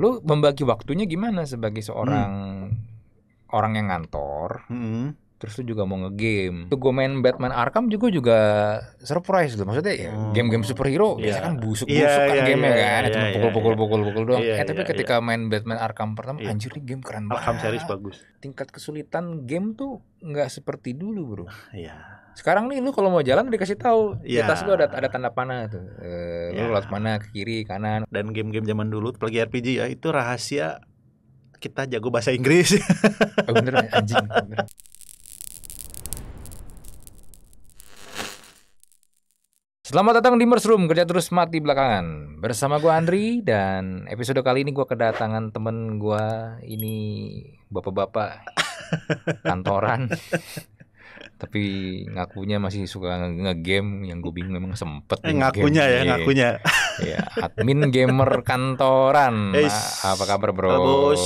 lu membagi waktunya gimana sebagai seorang hmm. orang yang ngantor hmm. terus lu juga mau ngegame tuh gue main Batman Arkham juga juga surprise loh gitu. maksudnya ya hmm. game-game superhero yeah. biasa kan busuk-busuk yeah, kan yeah, game yeah, kan yeah, cuma iya, pukul-pukul-pukul-pukul iya. doang yeah, eh tapi yeah, ketika yeah. main Batman Arkham pertama yeah. anjir nih game keren banget Arkham series bagus tingkat kesulitan game tuh nggak seperti dulu bro ah, iya yeah sekarang nih lu kalau mau jalan dikasih tahu yeah. di iya. tas lu ada ada tanda panah tuh e, yeah. lu iya. lewat mana ke kiri kanan dan game-game zaman dulu apalagi RPG ya itu rahasia kita jago bahasa Inggris oh, bener anjing bener. Selamat datang di Room kerja terus mati belakangan. Bersama gue Andri dan episode kali ini gue kedatangan temen gue ini bapak-bapak kantoran tapi ngakunya masih suka ngegame yang gue bingung memang sempet eh, ngakunya ya iya. ngakunya ya admin gamer kantoran Eish. Ah, apa kabar bro Bagus.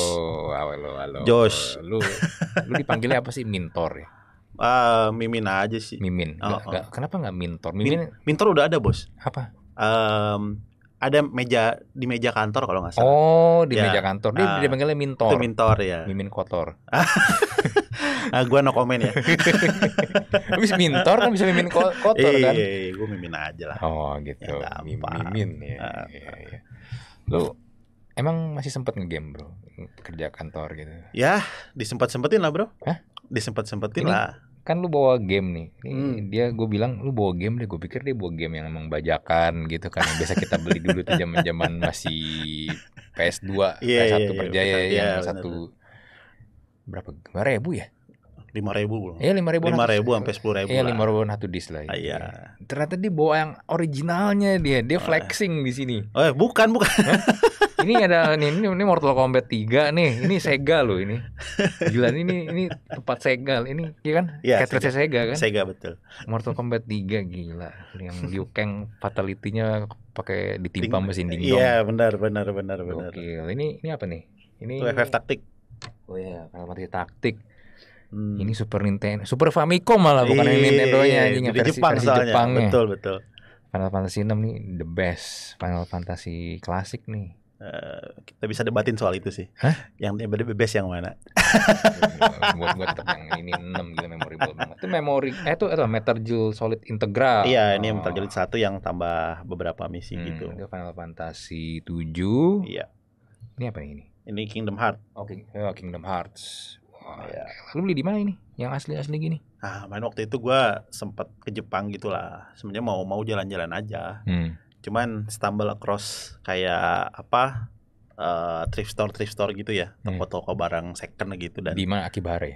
halo halo Josh lu lu dipanggilnya apa sih mentor ya Uh, mimin aja sih. Mimin. Gak, oh, oh. Gak, kenapa nggak mentor? Mimin. mentor udah ada bos. Apa? Um, ada meja di meja kantor kalau nggak salah. Oh, di ya. meja kantor. Dia ah. dipanggilnya mintor. Itu mintor ya. Mimin kotor. nah, gua no komen ya. Habis mintor kan bisa mimin kotor iya, kan? Iya, iya, gua mimin aja lah. Oh, gitu. Ya, mimin ya. iya, iya. Lu emang masih sempat nge-game, Bro? Kerja kantor gitu. Ya, disempat-sempatin lah, Bro. Hah? Disempat-sempatin lah kan lu bawa game nih. Ini hmm. dia gue bilang lu bawa game deh. Gue pikir dia bawa game yang emang bajakan gitu kan. Yang biasa kita beli dulu tuh zaman-zaman masih ps dua, yeah, ps satu iya, iya, Perjaya yeah, yang iya, satu berapa berapa ribu ya? lima ribu belum? Iya lima ribu. Lima ribu sampai sepuluh ribu. Iya lima ribu satu disk lah. Ah, iya. Ternyata dia bawa yang originalnya dia, dia ah. flexing di sini. Eh bukan bukan. ini ada ini, ini ini Mortal Kombat 3 nih. Ini Sega loh ini. Gila ini ini tempat Sega ini iya kan? Iya. Sega. Sega kan? Sega betul. Mortal Kombat 3 gila yang Liu Kang fatality-nya pakai ditimpa mesin dingdong. Iya, benar benar benar benar. Oke, Ini ini apa nih? Ini tuh FF taktik. Oh iya, kalau taktik Hmm. Ini Super Nintendo, Super Famicom malah bukan Iyi, Nintendo-nya ini iya, versi Jepang versi soalnya. Jepangnya. Betul, betul. Final Fantasy enam nih the best Final Fantasy klasik nih. Uh, kita bisa debatin soal itu sih. Hah? Yang the best yang mana? buat gue tetap yang ini enam gitu memori banget. Itu memori eh itu atau Metal Gear Solid Integral. Iya, oh. ini Metal Gear satu yang tambah beberapa misi hmm, gitu. Itu Final Fantasy 7. Iya. Ini apa ini? Ini Kingdom Hearts. Oke, oh, oh, Kingdom Hearts. Ya. Lu beli di mana ini? Yang asli-asli gini? Ah, main waktu itu gue sempet ke Jepang gitu lah. Sebenarnya mau mau jalan-jalan aja. Hmm. Cuman stumble across kayak apa? Uh, thrift store thrift store gitu ya hmm. toko-toko barang second gitu dan di mana Akibara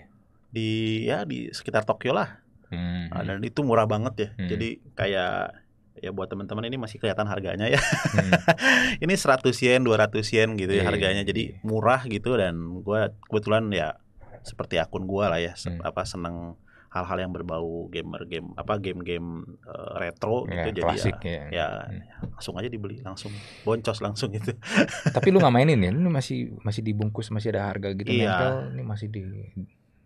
di ya di sekitar Tokyo lah hmm. nah, dan itu murah banget ya hmm. jadi kayak ya buat teman-teman ini masih kelihatan harganya ya. Hmm. ini 100 yen, 200 yen gitu ya iya, iya, harganya. Jadi iya. murah gitu dan gue kebetulan ya seperti akun gua lah ya hmm. apa seneng hal-hal yang berbau gamer game apa game-game uh, retro ya, gitu klasik, jadi ya, ya. ya hmm. langsung aja dibeli langsung boncos langsung gitu tapi lu nggak mainin ya lu masih masih dibungkus masih ada harga gitu iya. mental ini masih di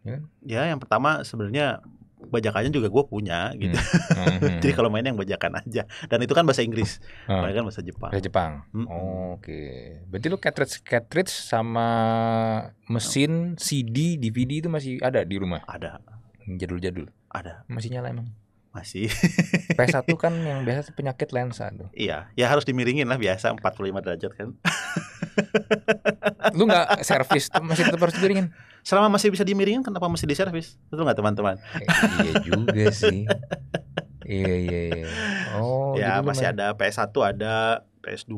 ya, kan? ya yang pertama sebenarnya bajakannya juga gue punya gitu. Hmm. Hmm. hmm Jadi hmm. kalau main yang bajakan aja. Dan itu kan bahasa Inggris, hmm. kan bahasa Jepang. Bahasa Jepang. Hmm. Oh, Oke. Okay. Berarti lu cartridge cartridge sama mesin CD DVD itu masih ada di rumah? Ada. Jadul-jadul. Ada. Masih nyala emang? Masih. P1 kan yang biasa penyakit lensa tuh. Iya, ya harus dimiringin lah biasa 45 derajat kan. lu nggak servis masih tetap harus dimiringin selama masih bisa dimiringin kenapa masih diservis betul nggak teman-teman eh, iya juga sih iya iya iya oh ya gitu masih ada PS1 ada PS2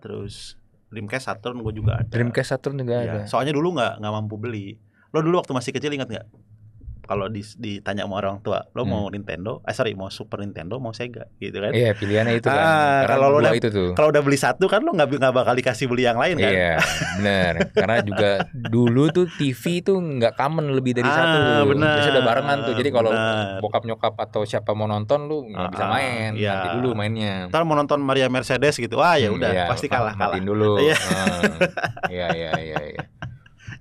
terus Dreamcast Saturn gue juga ada Dreamcast Saturn juga ya, ada soalnya dulu nggak nggak mampu beli lo dulu waktu masih kecil ingat nggak kalau di, ditanya sama orang tua lo hmm. mau Nintendo eh sorry mau Super Nintendo mau Sega gitu kan iya yeah, pilihannya itu kan ah, kalau lo udah itu tuh kalau udah beli satu kan lo nggak nggak bakal dikasih beli yang lain kan iya yeah, benar karena juga dulu tuh TV tuh nggak common lebih dari ah, satu bener, biasanya udah barengan tuh jadi kalau bokap nyokap atau siapa mau nonton lo nggak ah, bisa ah, main iya. nanti dulu mainnya ntar mau nonton Maria Mercedes gitu wah ya hmm, udah hmm, iya, pasti kalah kalah dulu iya. Ah, iya iya iya iya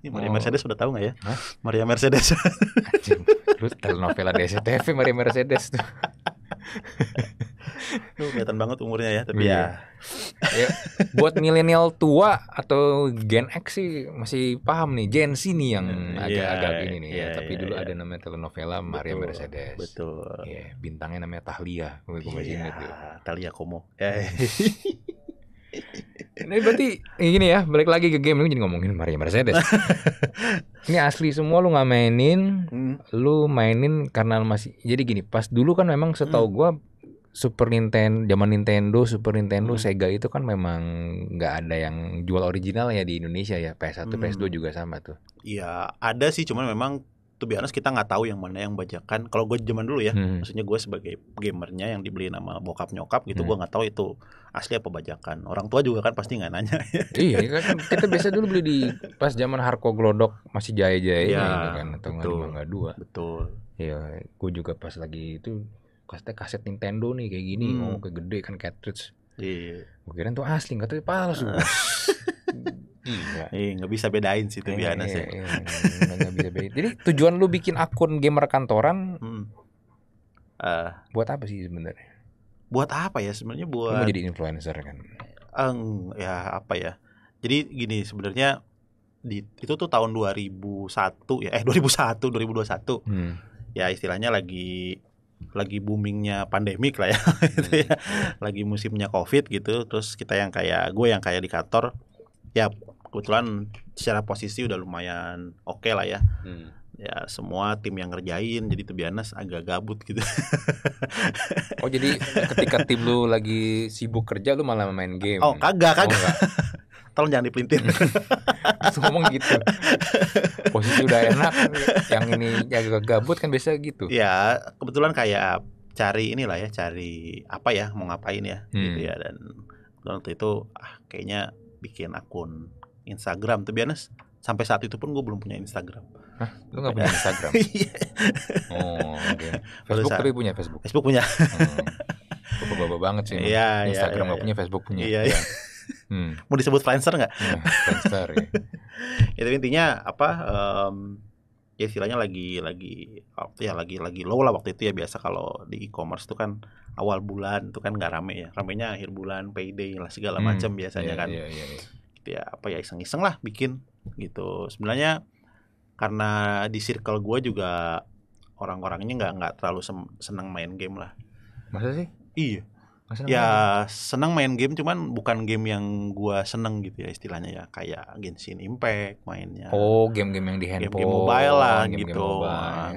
ini Maria oh. Mercedes sudah tahu nggak ya? Hah? Maria Mercedes. Anjing, lu telenovela SCTV Maria Mercedes tuh. Lu kelihatan banget umurnya ya, tapi iya. ya. ya. Buat milenial tua atau Gen X sih masih paham nih, Gen Z nih yang hmm, iya, agak-agak yeah, ini nih. Yeah, ya. Iya, tapi yeah, dulu yeah. ada namanya telenovela Maria betul, Mercedes. Betul. Ya, bintangnya namanya Tahlia. yeah, iya, Tahlia Komo. Eh. Ini berarti gini ya, balik lagi ke game ini jadi ngomongin Mario Mercedes. ini asli semua lu nggak mainin, hmm. lu mainin karena masih jadi gini. Pas dulu kan memang setahu hmm. gua Super Nintendo, zaman Nintendo, Super Nintendo, hmm. Sega itu kan memang nggak ada yang jual original ya di Indonesia ya. PS1, hmm. PS2 juga sama tuh. Iya, ada sih cuman memang tuh biasanya kita nggak tahu yang mana yang bajakan. Kalau gue zaman dulu ya, hmm. maksudnya gue sebagai gamernya yang dibeli nama bokap nyokap gitu, hmm. gue nggak tahu itu asli apa bajakan orang tua juga kan pasti nggak nanya iya, iya kan kita biasa dulu beli di pas zaman harko glodok masih jaya jaya ya, iya, gitu kan atau betul, nggak dua betul iya gue juga pas lagi itu kaset kaset Nintendo nih kayak gini hmm. oh kegede kan cartridge iya gue kira tuh asli nggak tuh palsu Iya. Iya, nggak bisa bedain sih itu iya, biasa sih. Iya, iya, bisa bedain. Jadi tujuan lu bikin akun gamer kantoran hmm. uh, buat apa sih sebenarnya? buat apa ya sebenarnya buat Lu mau jadi influencer kan eng ya apa ya jadi gini sebenarnya di itu tuh tahun 2001 ya eh 2001 2021 hmm. ya istilahnya lagi lagi boomingnya pandemik lah ya, hmm. gitu ya lagi musimnya covid gitu terus kita yang kayak gue yang kayak di kantor ya kebetulan secara posisi udah lumayan oke okay lah ya hmm ya semua tim yang ngerjain jadi tuh biasa agak gabut gitu oh jadi ketika tim lu lagi sibuk kerja lu malah main game oh kagak oh, kagak oh, tolong jangan dipelintir hmm. ngomong gitu posisi udah enak yang ini agak gabut kan biasa gitu ya kebetulan kayak cari inilah ya cari apa ya mau ngapain ya hmm. gitu ya dan waktu itu ah, kayaknya bikin akun Instagram tuh biasa sampai saat itu pun gue belum punya Instagram Hah? Lu gak punya Instagram? Iya. oh, Okay. Facebook tapi punya Facebook. Facebook punya. hmm. Bapak banget sih. Iya, iya Instagram ya, ya, gak iya. punya, Facebook punya. Iya, iya. Hmm. Mau disebut influencer nggak? Hmm, influencer ya. ya tapi intinya apa? Um, ya istilahnya lagi lagi waktu ya lagi lagi low lah waktu itu ya biasa kalau di e-commerce itu kan awal bulan itu kan nggak rame ya ramenya akhir bulan payday lah segala hmm. macam biasanya yeah, kan yeah, yeah, yeah. Gitu ya apa ya iseng-iseng lah bikin gitu sebenarnya karena di circle gue juga orang-orangnya nggak nggak terlalu seneng main game lah masa sih iya Senang ya main. seneng main game cuman bukan game yang gue seneng gitu ya istilahnya ya kayak Genshin Impact mainnya. Oh game-game yang di handphone. Game, -game mobile lah game -game gitu.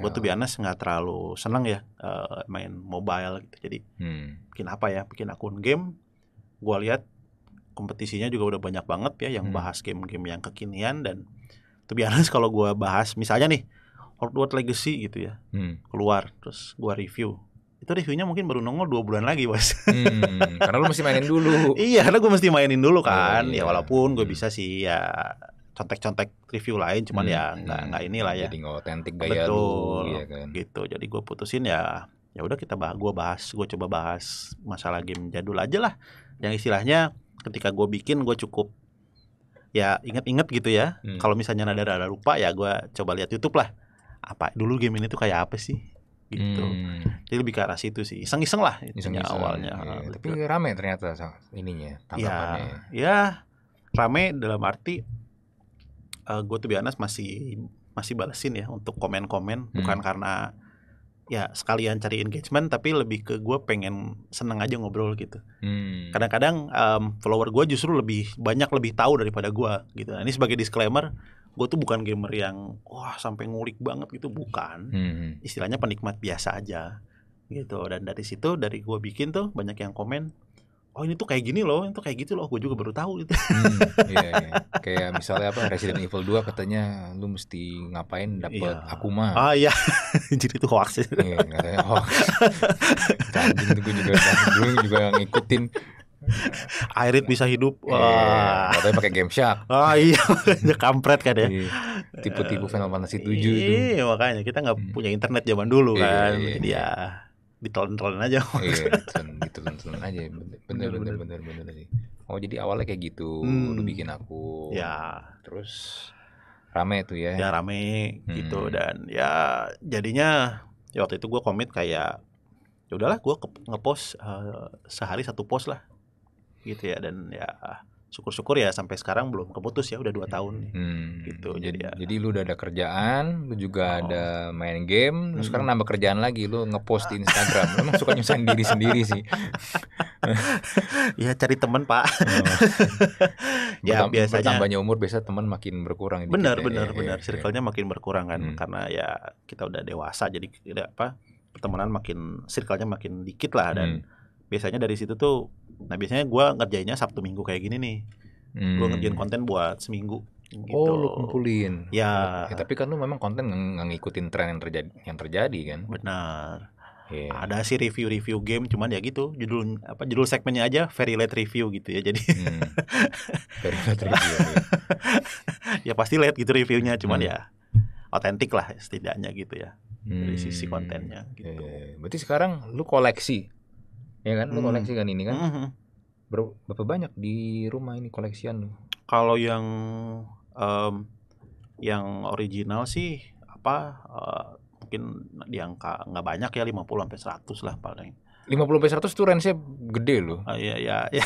Gue tuh biasanya nggak terlalu seneng ya uh, main mobile gitu. Jadi hmm. bikin apa ya? Bikin akun game. Gue lihat kompetisinya juga udah banyak banget ya yang hmm. bahas game-game yang kekinian dan to be kalau gue bahas misalnya nih Hogwarts Legacy gitu ya hmm. keluar terus gue review itu reviewnya mungkin baru nongol dua bulan lagi bos hmm, karena lu mesti mainin dulu iya karena gue mesti mainin dulu kan oh, ya iya. ya walaupun gue hmm. bisa sih ya contek-contek review lain cuman ya hmm, ya nggak hmm. nggak inilah ya jadi nggak otentik gaya Betul, lu ya kan gitu jadi gue putusin ya ya udah kita bah gue bahas gue coba bahas masalah game jadul aja lah yang istilahnya ketika gue bikin gue cukup ya inget-inget gitu ya. Hmm. Kalau misalnya ada-ada lupa ya gue coba lihat YouTube lah. Apa dulu game ini tuh kayak apa sih? gitu. Hmm. Jadi lebih ke arah situ sih. Iseng-iseng lah iseng -iseng, awalnya. Ya. Tapi rame ternyata ininya ya, tanggapannya. Ya, ya rame dalam arti uh, eh, gue tuh biasa masih masih balesin ya untuk komen-komen hmm. bukan karena ya sekalian cari engagement tapi lebih ke gue pengen seneng aja ngobrol gitu. kadang hmm. Kadang-kadang um, follower gue justru lebih banyak lebih tahu daripada gue gitu. Nah, ini sebagai disclaimer gue tuh bukan gamer yang wah sampai ngulik banget gitu bukan hmm. istilahnya penikmat biasa aja gitu dan dari situ dari gue bikin tuh banyak yang komen oh ini tuh kayak gini loh, ini tuh kayak gitu loh, gue juga baru tahu gitu. Hmm, iya, iya. Kayak misalnya apa Resident Evil 2 katanya lu mesti ngapain dapat iya. Akuma. Ah iya. Jadi itu hoax ya. Iya, katanya hoax. Anjing tuh gue juga dulu juga ngikutin. Airit bisa hidup. Iya, iya, iya. Wah. Eh, katanya pakai game shark. Ah iya, kampret kan ya. Tipe-tipe Final Fantasy 7 itu. Iya, makanya kita nggak hmm. punya internet zaman dulu kan. Iya, iya, Jadi ya ditelan-telan aja. Iya, ditelan-telan aja. Bener bener bener bener sih. Oh jadi awalnya kayak gitu, hmm. lu bikin aku. Ya. Terus rame tuh ya. Ya rame gitu. hmm. gitu dan ya jadinya ya waktu itu gue komit kayak ya udahlah gue ngepost uh, sehari satu post lah gitu ya dan ya syukur-syukur ya sampai sekarang belum keputus ya udah dua hmm. tahun gitu, hmm. gitu jadi ya. jadi lu udah ada kerjaan lu juga oh. ada main game hmm. sekarang nambah kerjaan lagi lu ngepost di Instagram lu emang suka nyusahin diri sendiri sih ya cari teman pak oh. ya Bertam biasanya tambahnya umur biasa teman makin berkurang benar benar ya, benar ya, circle-nya ya. makin berkurang kan hmm. karena ya kita udah dewasa jadi apa pertemanan makin circle-nya makin dikit lah dan hmm. biasanya dari situ tuh Nah biasanya gue ngerjainnya Sabtu Minggu kayak gini nih. Hmm. Gue ngerjain konten buat seminggu. Gitu. Oh lu kumpulin. Ya. ya. Tapi kan lu memang konten ng ngikutin tren yang terjadi yang terjadi kan. Benar. Yeah. Ada sih review-review game, cuman ya gitu judul apa judul segmennya aja very late review gitu ya. Jadi hmm. very late review. ya. ya pasti late gitu reviewnya, cuman hmm. ya otentik lah setidaknya gitu ya hmm. dari sisi hmm. kontennya. Gitu. Yeah. Iya. Berarti sekarang lu koleksi ya kan lu hmm. koleksi kan ini kan hmm. hmm. berapa banyak di rumah ini koleksian lu kalau yang um, yang original sih apa uh, mungkin di angka nggak banyak ya 50 sampai seratus lah paling Lima puluh sampai seratus tuh range gede loh. Uh, iya iya. iya.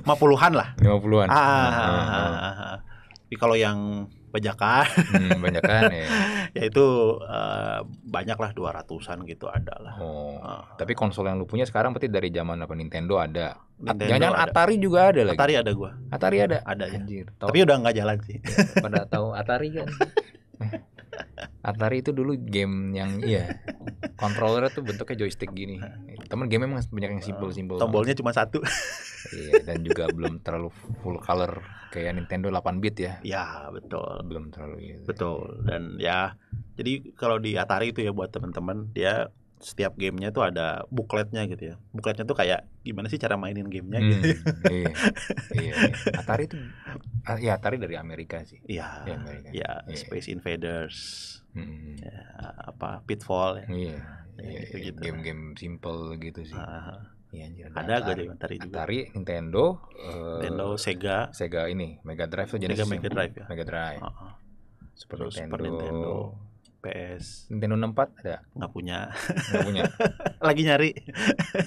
50-an iya. lah. 50-an. Ah. Hmm, iya, ah, iya. ah, ah. Tapi kalau yang bajakan. Hmm, bajakan ya. ya itu uh, banyaklah dua ratusan gitu ada lah. Oh. Uh. Tapi konsol yang lu punya sekarang berarti dari zaman apa Nintendo ada. Jangan-jangan Atari juga ada lagi. Atari ada gua. Atari ada. Ada ya. Anjir, Tapi udah nggak jalan sih. Iya, pada tahu Atari kan. Atari itu dulu game yang iya kontrolernya tuh bentuknya joystick gini. Temen game memang banyak yang oh, simpel-simpel. Tombolnya cuma satu. iya dan juga belum terlalu full color kayak Nintendo 8 bit ya. Ya betul. Belum terlalu gitu. Betul dan ya jadi kalau di Atari itu ya buat teman-teman dia setiap gamenya tuh ada bukletnya gitu ya. Bukletnya tuh kayak gimana sih cara mainin gamenya hmm, gitu. Iya, iya, iya. Atari itu ah, ya Atari dari Amerika sih. Iya. Ya, Amerika. ya iya. Space Invaders. Hmm, hmm, hmm. Ya, apa Pitfall ya. Iya. Ya, iya, gitu, iya, Game-game simple gitu sih. Uh, Iya Ada, gak Atari, Atari juga. Atari, Nintendo, uh, Nintendo, Sega. Sega ini, Mega Drive tuh jenis Mega, Mega Drive ya. Mega Drive. Uh -huh. Super, Super Nintendo. Nintendo. PS. Nintendo 64 ada? Nggak punya. Nggak punya. Lagi nyari.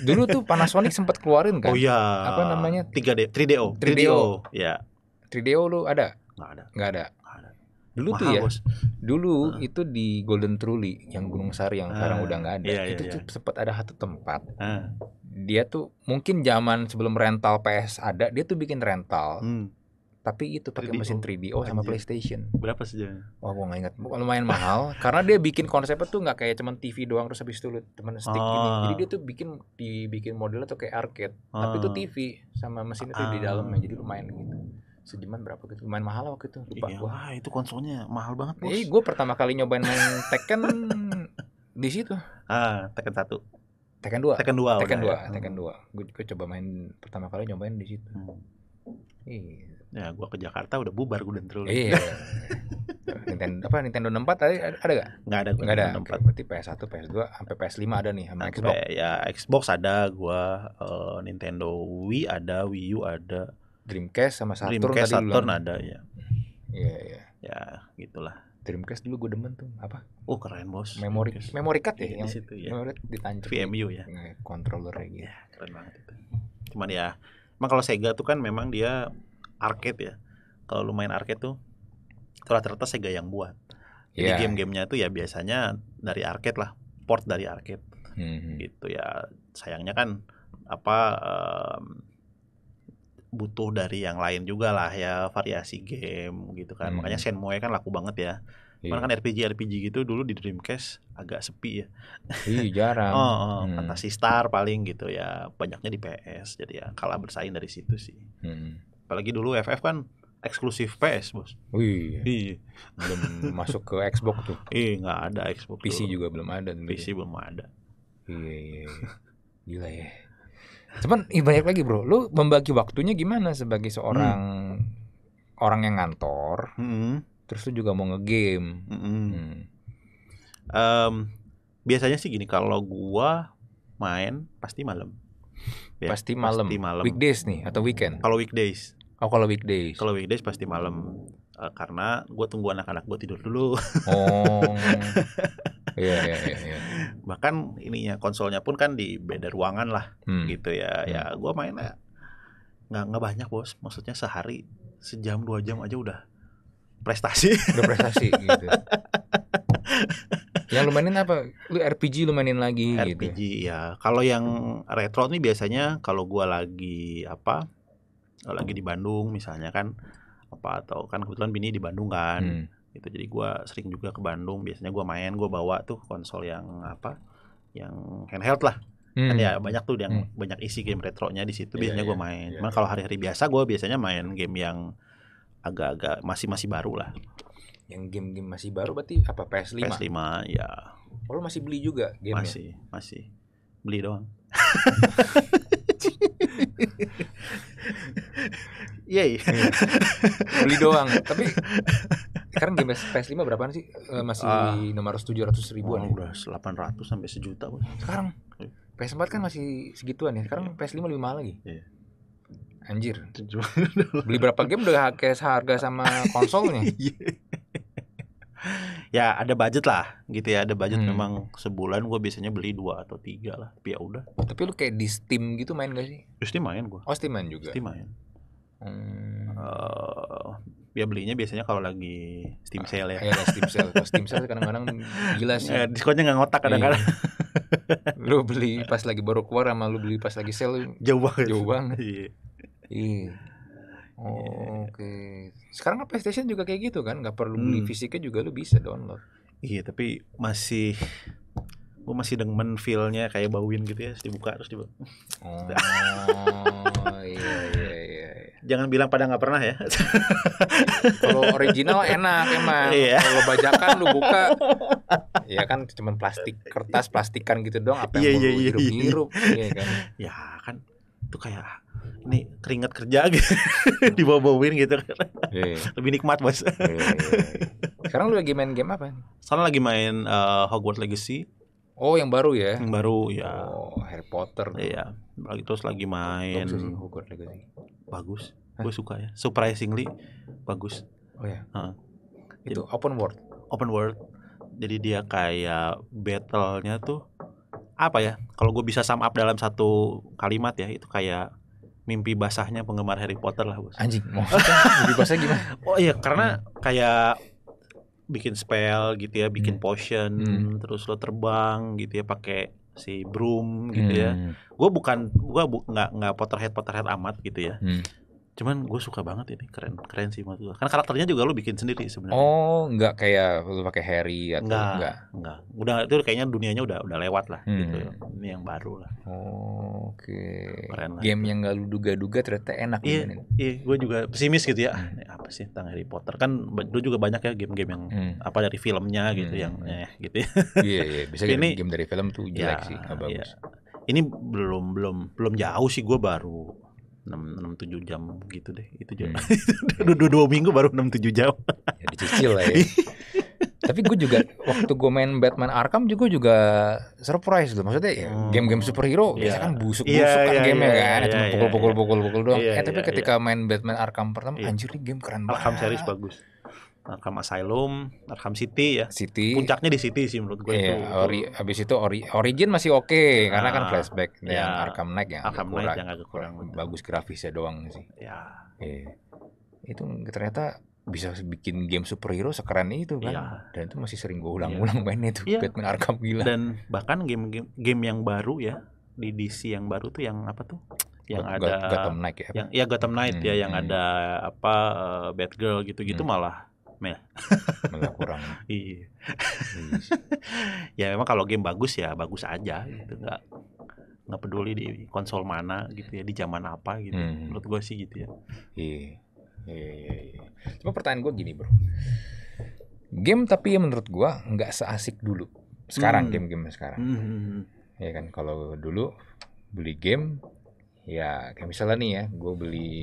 Dulu tuh Panasonic sempat keluarin kan? Oh iya. Apa namanya? 3D, 3DO. 3DO. Ya. 3DO lu ada? Nggak ada. Nggak ada. Dulu Maha, tuh ya. Bos. Dulu uh. itu di Golden Truly yang Gunung Sari yang uh. sekarang ah, udah nggak ada. Iya, iya itu yeah, tuh sempat ada satu tempat. Uh. Dia tuh mungkin zaman sebelum rental PS ada, dia tuh bikin rental. Hmm tapi itu pakai mesin 3 d oh, sama Anjir. PlayStation. Berapa sejamnya? Wah, gua gak ingat. Lumayan mahal karena dia bikin konsepnya tuh nggak kayak cuman TV doang terus habis itu lu temen stick oh. ini. Ah. Jadi dia tuh bikin dibikin modelnya tuh kayak arcade, oh. tapi itu ah. TV sama mesin itu oh. di ah. dalamnya. Jadi lumayan gitu. Sejaman berapa gitu? Lumayan mahal waktu itu. Lupa Iyalah, gua. itu konsolnya mahal banget, Bos. Eh, gua pertama kali nyobain main Tekken di situ. Ah, Tekken satu Tekken dua Tekken dua Tekken dua ya. Tekken 2. Hmm. Gue coba main pertama kali nyobain di situ. Hmm. Iya. Ya, gua ke Jakarta udah bubar gua dan terus. Iya. Nintendo apa Nintendo 64 tadi ada gak? Nggak ada. Nggak ada. Oke, berarti PS1, PS2, sampai PS5 ada nih sama sampai, Ya Xbox ada, gua uh, Nintendo Wii ada, Wii U ada. Dreamcast sama Saturn Dreamcast, tadi Saturn ada ya. Iya, iya. Ya, gitulah. Dreamcast dulu gue demen tuh apa? Oh keren bos. Memory Dreamcast. memory card ya, ya yang di situ ya. Memory ditancap. VMU ya. Iya, Controller gitu. Ya, keren banget itu. Cuman ya, emang kalau Sega tuh kan memang dia arcade ya kalau lu main arcade tuh itu rata-rata Sega yang buat jadi yeah. game-gamenya itu ya biasanya dari arcade lah port dari arcade hmm gitu ya sayangnya kan apa um, butuh dari yang lain juga lah ya variasi game gitu kan mm-hmm. makanya Shenmue kan laku banget ya iya. Cuman kan RPG RPG gitu dulu di Dreamcast agak sepi ya. Iya jarang. oh, oh hmm. Fantasy Star paling gitu ya banyaknya di PS jadi ya kalah bersaing dari situ sih. Hmm apalagi dulu FF kan eksklusif PS bos. Wih, iya. belum masuk ke Xbox tuh. Iya nggak ada Xbox. PC dulu. juga belum ada. PC ya. belum ada. Iya, iya iya, gila ya. Cuman iya banyak lagi bro, lu membagi waktunya gimana sebagai seorang hmm. orang yang ngantor, hmm. terus lu juga mau ngegame. Hmm. Hmm. Um, biasanya sih gini kalau gua main pasti malam ya, pasti malam. Pasti malam. Weekdays nih atau weekend? Kalau weekdays. Oh kalau weekdays. Kalau weekdays pasti malam uh, karena gue tunggu anak-anak gue tidur dulu. Oh. Iya iya iya. iya. Bahkan ininya konsolnya pun kan di beda ruangan lah hmm. gitu ya. Hmm. Ya gue main nggak nggak banyak bos. Maksudnya sehari sejam dua jam aja udah prestasi. Udah prestasi gitu. ya lu mainin apa lu RPG lu mainin lagi RPG gitu. ya kalau yang retro nih biasanya kalau gua lagi apa kalau lagi di Bandung misalnya kan apa atau kan kebetulan bini di Bandung kan hmm. gitu jadi gua sering juga ke Bandung biasanya gua main gua bawa tuh konsol yang apa yang handheld lah kan hmm. kan ya banyak tuh yang hmm. banyak isi game retronya di situ iya, biasanya yeah, gue iya, main. Yeah, Cuman kalau hari-hari biasa gue biasanya main game yang agak-agak masih masih baru lah yang game-game masih baru berarti apa PS5? PS5 ya. Oh, masih beli juga game Masih, masih. Beli doang. Yay. Iya. beli doang. Tapi sekarang game PS5 berapaan sih? Eh, masih ah. nomor tujuh ratus ribuan. Ya? Oh, ya? udah 800 sampai sejuta, Bos. Sekarang iya. PS4 kan masih segituan ya. Sekarang yeah. PS5 lebih mahal lagi. Yeah. Anjir. Beli berapa game udah kayak seharga sama konsolnya. Iya ya ada budget lah gitu ya ada budget hmm. memang sebulan gue biasanya beli dua atau tiga lah tapi ya udah tapi lu kayak di steam gitu main gak sih di steam main gue oh steam main juga steam main hmm. uh, ya belinya biasanya kalau lagi steam ah, sale ya. Iya, iya steam sale. steam sale kadang-kadang gila sih. Ya, diskonnya nggak ngotak kadang-kadang. Iya. Lu beli pas lagi baru keluar sama lu beli pas lagi sale jauh banget. Jauh banget. Iya. iya. Iya. oke. Okay. Sekarang kan PlayStation juga kayak gitu kan, nggak perlu hmm. beli fisiknya juga lu bisa download. Iya, tapi masih gue masih demen feelnya kayak bauin gitu ya, terus dibuka terus dibuka. Oh, iya, iya, iya, iya. Jangan bilang pada nggak pernah ya. Kalau original enak emang. Iya. Kalau bajakan lu buka, ya kan cuma plastik kertas plastikan gitu doang. Apa yang iya, iya, iya, iya, iya. iya kan? Ya kan itu kayak ini keringat kerja gitu hmm. dibawa-bawain gitu yeah, iya. lebih nikmat bos yeah, yeah, yeah. sekarang lu lagi main game apa sekarang lagi main uh, Hogwarts Legacy oh yang baru ya yang baru ya oh Harry Potter iya lagi terus lagi main Hogwarts Legacy bagus gue suka ya surprisingly bagus oh ya yeah. uh. itu open world open world jadi dia kayak battle-nya tuh apa ya kalau gue bisa sum up dalam satu kalimat ya itu kayak mimpi basahnya penggemar Harry Potter lah bos. Anjing, mimpi basah gimana? Oh iya, karena kayak bikin spell gitu ya, bikin hmm. potion, hmm. terus lo terbang gitu ya pakai si broom gitu ya. hmm. ya. Gue bukan, gue bu, nggak nggak Potterhead Potterhead amat gitu ya. Hmm cuman gue suka banget ini keren keren sih menurut gue karena karakternya juga lo bikin sendiri sebenarnya oh nggak kayak lo pakai Harry atau enggak, enggak enggak udah itu kayaknya dunianya udah udah lewat lah gitu. hmm. gitu ini yang baru lah oh, oke okay. keren lah game itu. yang nggak lu duga-duga ternyata enak iya iya gue juga pesimis gitu ya hmm. Eh, apa sih tentang Harry Potter kan lo juga banyak ya game-game yang hmm. apa dari filmnya gitu hmm. yang eh gitu ya iya iya bisa ini game dari film tuh jelek ya, sih nggak ya. bagus ya. ini belum belum belum jauh sih gue baru enam enam tujuh jam gitu deh itu jam hmm. dua, dua, dua minggu baru enam tujuh jam ya, dicicil lah ya tapi gue juga waktu gue main Batman Arkham juga juga surprise loh maksudnya ya hmm. game-game superhero yeah. biasanya kan busuk-busuk yeah, kan yeah, game-nya yeah, kan yeah, cuma pukul-pukul pukul-pukul yeah. doang yeah, eh tapi yeah, ketika yeah. main Batman Arkham pertama yeah. anjir nih game keren banget Arkham series bagus Arkham Asylum, Arkham City ya. City. Puncaknya di City sih menurut gue iya, itu. Ori, habis itu ori, Origin masih oke okay, nah, karena kan ah, flashback ya, yang Arkham iya. Knight yang Arkham agak kurang, yang agak kurang bagus grafisnya doang sih. Ya. Iya. Itu ternyata bisa bikin game superhero sekeren itu kan. Ya. Dan itu masih sering gue iya. ulang-ulang ya. main itu ya. Iya. Batman Arkham gila. Dan bahkan game-game game yang baru ya di DC yang baru tuh yang apa tuh? yang God, ada ya, ya, Gotham Knight ya. Yang ya Gotham Knight hmm, ya hmm, yang hmm. ada apa uh, Batgirl gitu-gitu hmm. malah Malah kurang. iya. iya ya memang kalau game bagus ya bagus aja iya. gitu nggak nggak peduli di konsol mana gitu ya di zaman apa gitu. Hmm. Menurut gue sih gitu ya. Iya. Iya, iya Cuma pertanyaan gue gini bro, game tapi ya menurut gue nggak seasik dulu. Sekarang hmm. game-game sekarang, hmm. ya kan? Kalau dulu beli game ya kayak misalnya nih ya gue beli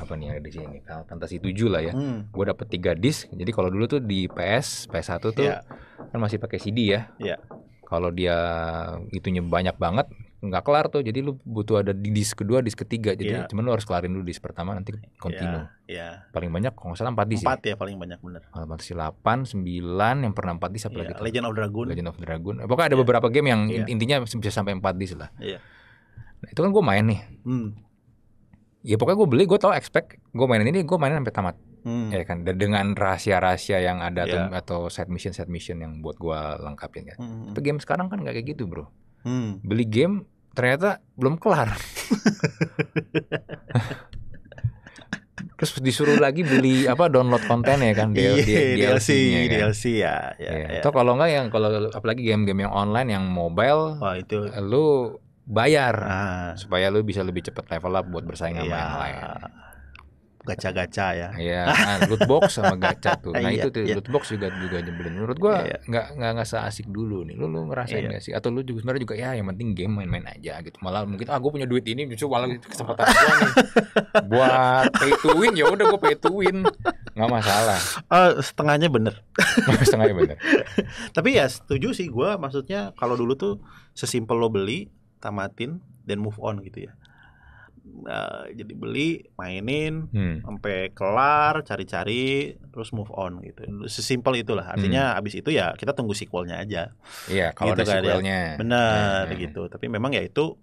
apa nih ada di sini Final Fantasy 7 lah ya hmm. gue dapet tiga disk jadi kalau dulu tuh di PS PS1 tuh yeah. kan masih pakai CD ya yeah. kalau dia itunya banyak banget nggak kelar tuh jadi lu butuh ada di disk kedua disk ketiga jadi yeah. cuman lu harus kelarin dulu disk pertama nanti ya, continue yeah. Yeah. paling banyak kalau nggak salah 4 disk 4 ya. ya, paling banyak bener Final Fantasy 8 9 yang pernah empat disk apa yeah. lagi Legend of Dragon Legend of Dragon eh, pokoknya ada yeah. beberapa game yang yeah. intinya bisa sampai empat disk lah yeah Nah, itu kan gue main nih. Hmm. Ya pokoknya gue beli, gue tau expect gue mainin ini, gue mainin sampai tamat. Hmm. Ya kan, dan dengan rahasia-rahasia yang ada yeah. atau, atau side mission side mission yang buat gue lengkapin kan. Hmm. Tapi game sekarang kan nggak kayak gitu bro. Hmm. Beli game ternyata belum kelar. Terus disuruh lagi beli apa download konten ya kan DLC-nya DLC, DLC, kan? DLC ya. ya, iya. ya. Itu kalau enggak yang kalau apalagi game-game yang online yang mobile, Wah, itu lu bayar ah. supaya lu bisa lebih cepat level up buat bersaing sama yeah. yang lain gacha-gacha ya. Iya, nah, loot box sama gacha tuh. Nah, iya, itu tuh iya. loot box juga juga nyebelin. Menurut gua iya. iya. nggak nggak nggak seasik dulu nih. Lu lu ngerasain iya. nggak sih? Atau lu juga sebenarnya juga ya yang penting game main-main aja gitu. Malah mungkin ah gua punya duit ini justru malah kesempatan gua nih buat pay to ya udah gue pay to win. Nggak masalah. Uh, setengahnya bener. setengahnya bener. Tapi ya setuju sih gua maksudnya kalau dulu tuh sesimpel lo beli tamatin dan move on gitu ya uh, jadi beli mainin hmm. sampai kelar cari-cari terus move on gitu sesimpel itulah artinya hmm. abis itu ya kita tunggu sequelnya aja iya kalau gitu ada kan ya. sequelnya ya. benar hmm. gitu tapi memang ya itu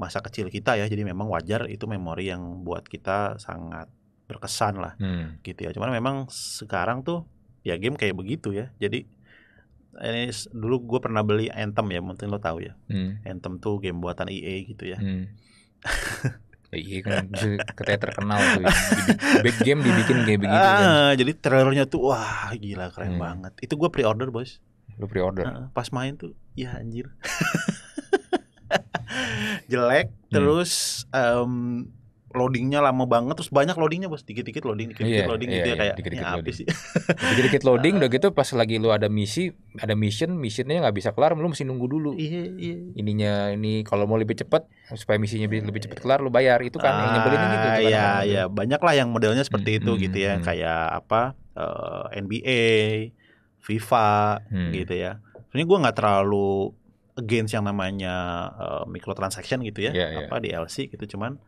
masa kecil kita ya jadi memang wajar itu memori yang buat kita sangat berkesan lah hmm. gitu ya cuman memang sekarang tuh ya game kayak begitu ya jadi ini dulu gue pernah beli Anthem ya, mungkin lo tahu ya. Hmm. Anthem tuh game buatan EA gitu ya. Hmm. EA kan katanya terkenal tuh. Ya. Big game dibikin kayak begitu ah, kan. Jadi trailernya tuh wah gila keren hmm. banget. Itu gue pre-order, Bos. Lo pre-order. pas main tuh ya anjir. Jelek hmm. terus um, loadingnya lama banget terus banyak loadingnya bos dikit-dikit loading dikit-dikit yeah, loading yeah, gitu yeah, ya iya, kayak dikit-dikit loading. sih dikit-dikit loading udah gitu pas lagi lu ada misi ada mission missionnya nggak bisa kelar lu mesti nunggu dulu iya iya ininya ini kalau mau lebih cepet, supaya misinya lebih, lebih cepet kelar lu bayar itu kan uh, yang nyebelin gitu iya ya banyak lah yang modelnya seperti hmm, itu hmm, gitu ya hmm. kayak apa uh, eh, NBA FIFA hmm. gitu ya ini gue nggak terlalu against yang namanya uh, microtransaction gitu ya yeah, iya. apa yeah. LC gitu cuman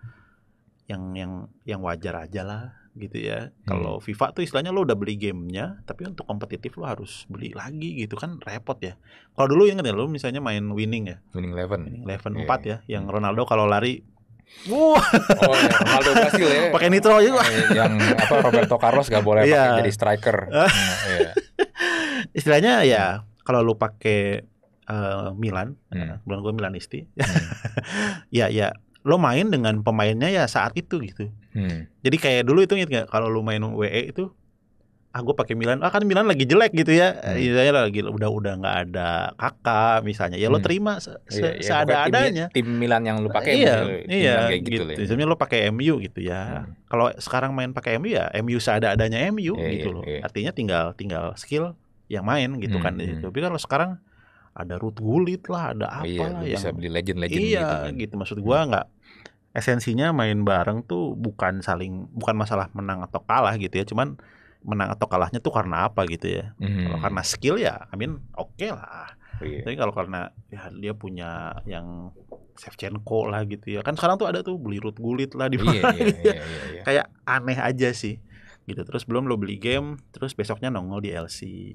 yang yang yang wajar aja lah gitu ya. Hmm. Kalau FIFA tuh istilahnya lo udah beli gamenya, tapi untuk kompetitif lo harus beli lagi gitu kan repot ya. Kalau dulu inget ya lo misalnya main winning ya. Winning Eleven. Winning Eleven yeah. empat ya, yang hmm. Ronaldo kalau lari Wow. Oh, iya, Ronaldo Brasil ya. Pakai nitro juga. Yang apa Roberto Carlos gak boleh yeah. pakai jadi striker. Uh. yeah. Istilahnya ya kalau lu pakai uh, Milan, hmm. Eh, bulan gue Milanisti. Hmm. ya ya lo main dengan pemainnya ya saat itu gitu. Hmm. Jadi kayak dulu itu inget kalau lo main WE itu ah gue pakai Milan, ah kan Milan lagi jelek gitu ya, hmm. Iya, iya, lagi udah udah nggak ada kakak misalnya, ya lo hmm. terima se iya, se seada adanya. Tim, tim Milan yang lo pakai, iya, lo, iya gitu, misalnya gitu. Ya. lo pakai MU gitu ya, hmm. kalau sekarang main pakai MU ya MU seada adanya MU yeah, gitu yeah, loh, yeah. artinya tinggal tinggal skill yang main gitu hmm, kan, hmm. tapi kalau sekarang ada root gulit lah, ada apa oh iya, lah yang bisa beli legend-legend iya, gitu kan. gitu maksud gua hmm. nggak esensinya main bareng tuh bukan saling bukan masalah menang atau kalah gitu ya, cuman menang atau kalahnya tuh karena apa gitu ya. Mm. Kalau hmm. karena skill ya, I mean oke okay lah. Oh iya. Tapi kalau karena ya dia punya yang Shevchenko lah gitu ya. Kan sekarang tuh ada tuh beli root gulit lah di oh iya, mana. Iya, iya, iya, iya, iya. Kayak aneh aja sih. Gitu. Terus belum lo beli game, terus besoknya nongol di LC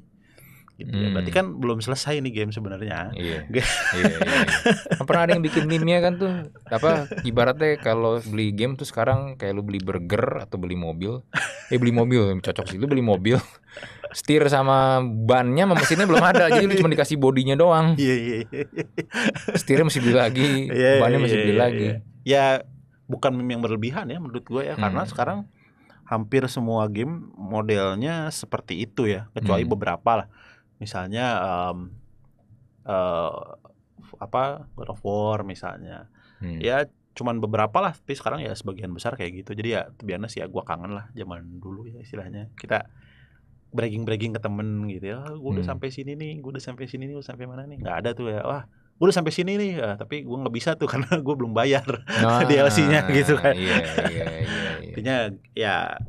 gitu hmm. ya. Berarti hmm. kan belum selesai nih game sebenarnya. Iya. iya, iya, iya. Pernah ada yang bikin meme-nya kan tuh apa ibaratnya kalau beli game tuh sekarang kayak lu beli burger atau beli mobil. Eh beli mobil cocok sih lu beli mobil. Setir sama bannya sama mesinnya belum ada. Jadi lu cuma dikasih bodinya doang. Iya iya iya. iya. Setirnya masih beli lagi, iya, bannya masih iya, beli iya, lagi. Ya bukan meme yang berlebihan ya menurut gue ya hmm. karena sekarang hampir semua game modelnya seperti itu ya kecuali hmm. beberapa lah misalnya um, uh, apa God of War misalnya hmm. ya cuman beberapa lah tapi sekarang ya sebagian besar kayak gitu jadi ya biasanya sih ya gue kangen lah zaman dulu ya istilahnya kita bragging bragging ke temen gitu ya oh, gue udah hmm. sampai sini nih gue udah sampai sini nih udah sampai mana nih nggak ada tuh ya wah gue udah sampai sini nih ya, tapi gue nggak bisa tuh karena gue belum bayar nah, DLC-nya gitu kan iya, iya, iya, iya. artinya iya. ya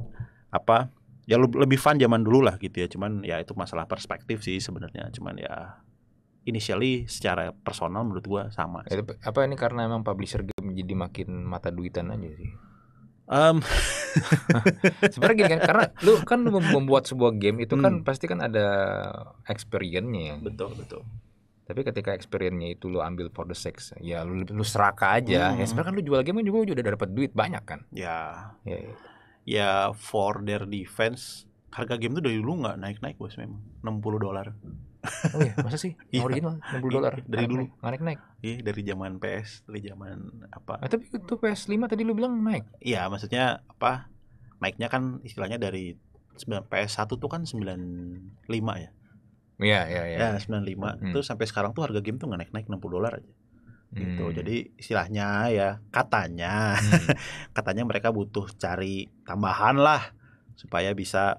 apa ya lebih fun zaman dulu lah gitu ya cuman ya itu masalah perspektif sih sebenarnya cuman ya initially secara personal menurut gua sama. Sih. Apa ini karena emang publisher game jadi makin mata duitan aja sih? Um. Sebenarnya gini kan karena lu kan lu membuat sebuah game itu kan hmm. kan pasti kan ada experience-nya ya. Betul, betul. Tapi ketika experience-nya itu lu ambil for the sex, ya lu lu seraka aja. Hmm. Ya sebenarnya kan lu jual game kan juga udah dapat duit banyak kan. Ya. Ya. ya ya for their defense harga game tuh dari dulu nggak naik-naik bos memang 60 dolar oh iya masa sih iya. original 60 iya, dolar dari dulu nggak naik-naik iya dari zaman PS dari zaman apa nah, tapi itu ps lima tadi lu bilang naik iya maksudnya apa naiknya kan istilahnya dari ps satu tuh kan sembilan lima ya Iya, iya, iya. Ya, 95. Hmm. Terus sampai sekarang tuh harga game tuh nggak naik-naik 60 dolar aja gitu. Hmm. Jadi istilahnya ya katanya hmm. katanya mereka butuh cari tambahan lah supaya bisa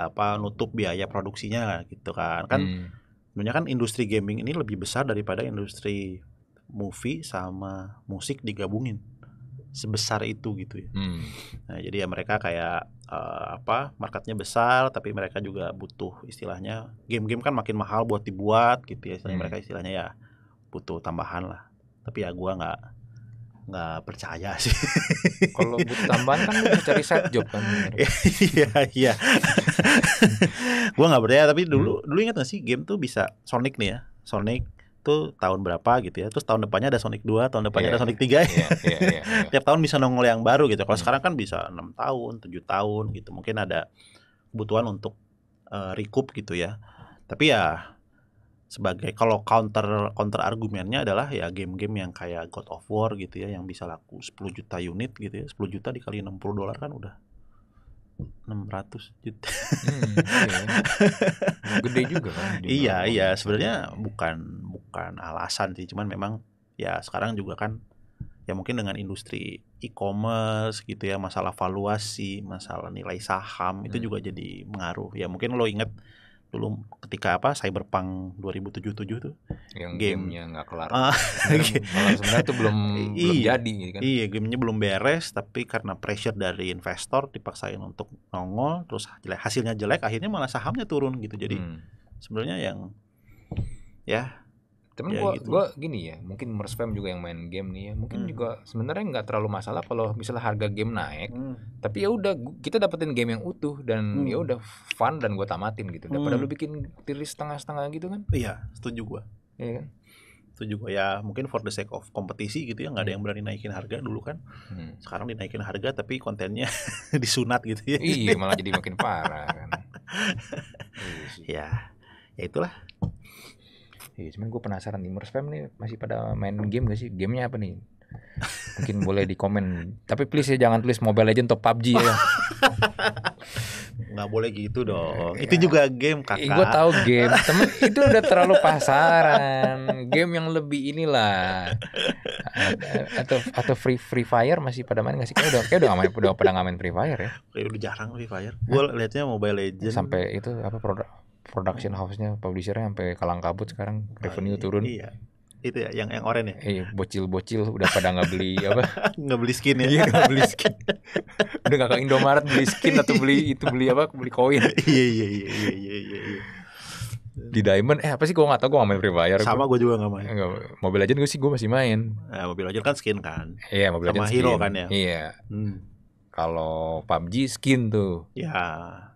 apa nutup biaya produksinya gitu kan. Kan hmm. kan industri gaming ini lebih besar daripada industri movie sama musik digabungin sebesar itu gitu ya. Hmm. Nah, jadi ya mereka kayak uh, apa marketnya besar tapi mereka juga butuh istilahnya game-game kan makin mahal buat dibuat gitu ya. Istilahnya hmm. mereka istilahnya ya butuh tambahan lah tapi ya gue nggak nggak percaya sih kalau butuh tambahan kan bisa cari set job kan iya iya, iya. gue nggak percaya tapi dulu hmm. dulu ingat gak sih game tuh bisa Sonic nih ya Sonic tuh tahun berapa gitu ya terus tahun depannya ada Sonic 2 tahun depannya yeah, ada Sonic 3 yeah, yeah, yeah, yeah. tiap tahun bisa nongol yang baru gitu kalau hmm. sekarang kan bisa enam tahun tujuh tahun gitu mungkin ada kebutuhan untuk uh, recoup gitu ya tapi ya sebagai kalau counter counter argumennya adalah ya game-game yang kayak God of War gitu ya yang bisa laku 10 juta unit gitu ya 10 juta dikali 60 dolar kan udah 600 juta hmm, okay. Iya ya. gede juga kan iya iya sebenarnya iya. bukan bukan alasan sih cuman memang ya sekarang juga kan ya mungkin dengan industri e-commerce gitu ya masalah valuasi masalah nilai saham hmm. itu juga jadi pengaruh ya mungkin lo inget dulu ketika apa Cyberpunk 2077 tuh yang game. gamenya nggak kelar. Ah, malah sebenarnya itu belum iya, belum jadi gitu kan. Iya, gamenya belum beres tapi karena pressure dari investor dipaksain untuk nongol terus hasilnya jelek akhirnya malah sahamnya turun gitu. Jadi hmm. sebenarnya yang ya Cuman ya, gua, gitu. gua gini ya, mungkin Mers Fam juga yang main game nih ya. Mungkin hmm. juga sebenarnya nggak terlalu masalah kalau misalnya harga game naik. Hmm. Tapi ya udah kita dapetin game yang utuh dan hmm. ya udah fun dan gua tamatin gitu. Daripada hmm. lu bikin tiris setengah-setengah gitu kan? Iya, setuju gua. Iya kan? Setuju gua ya, mungkin for the sake of kompetisi gitu ya, nggak ada yang berani naikin harga dulu kan. Hmm. Sekarang dinaikin harga tapi kontennya disunat gitu ya. Iya, malah jadi makin parah kan. Iya ya Ya itulah Iya, cuman gue penasaran nih, Murspam nih masih pada main game gak sih? Gamenya apa nih? Mungkin boleh di komen. Tapi please ya jangan tulis Mobile Legend atau PUBG ya. nggak boleh gitu dong. Ya. Itu juga game kakak. Gue tahu game. Temen itu udah terlalu pasaran. Game yang lebih inilah. Atau atau free free fire masih pada main gak sih? Kayak udah kayak udah main udah pada main free fire ya. Kayak udah jarang free fire. Gue liatnya Mobile Legend. Sampai itu apa produk production house-nya publishernya sampai kalang kabut sekarang revenue oh, turun iya itu ya yang yang oranye ya Iya bocil-bocil udah pada nggak beli apa nggak beli skin ya iya nggak beli skin udah nggak ke Indomaret beli skin atau beli itu beli apa beli koin iya, iya iya iya iya iya iya di Diamond eh apa sih Gua gak tahu. Gua gak main Free Fire sama gue juga gak main Enggak, Mobile Legend gue sih gue masih main eh, nah, Mobile Legend kan skin kan iya Mobile sama hero skin. kan ya iya hmm. kalau PUBG skin tuh Iya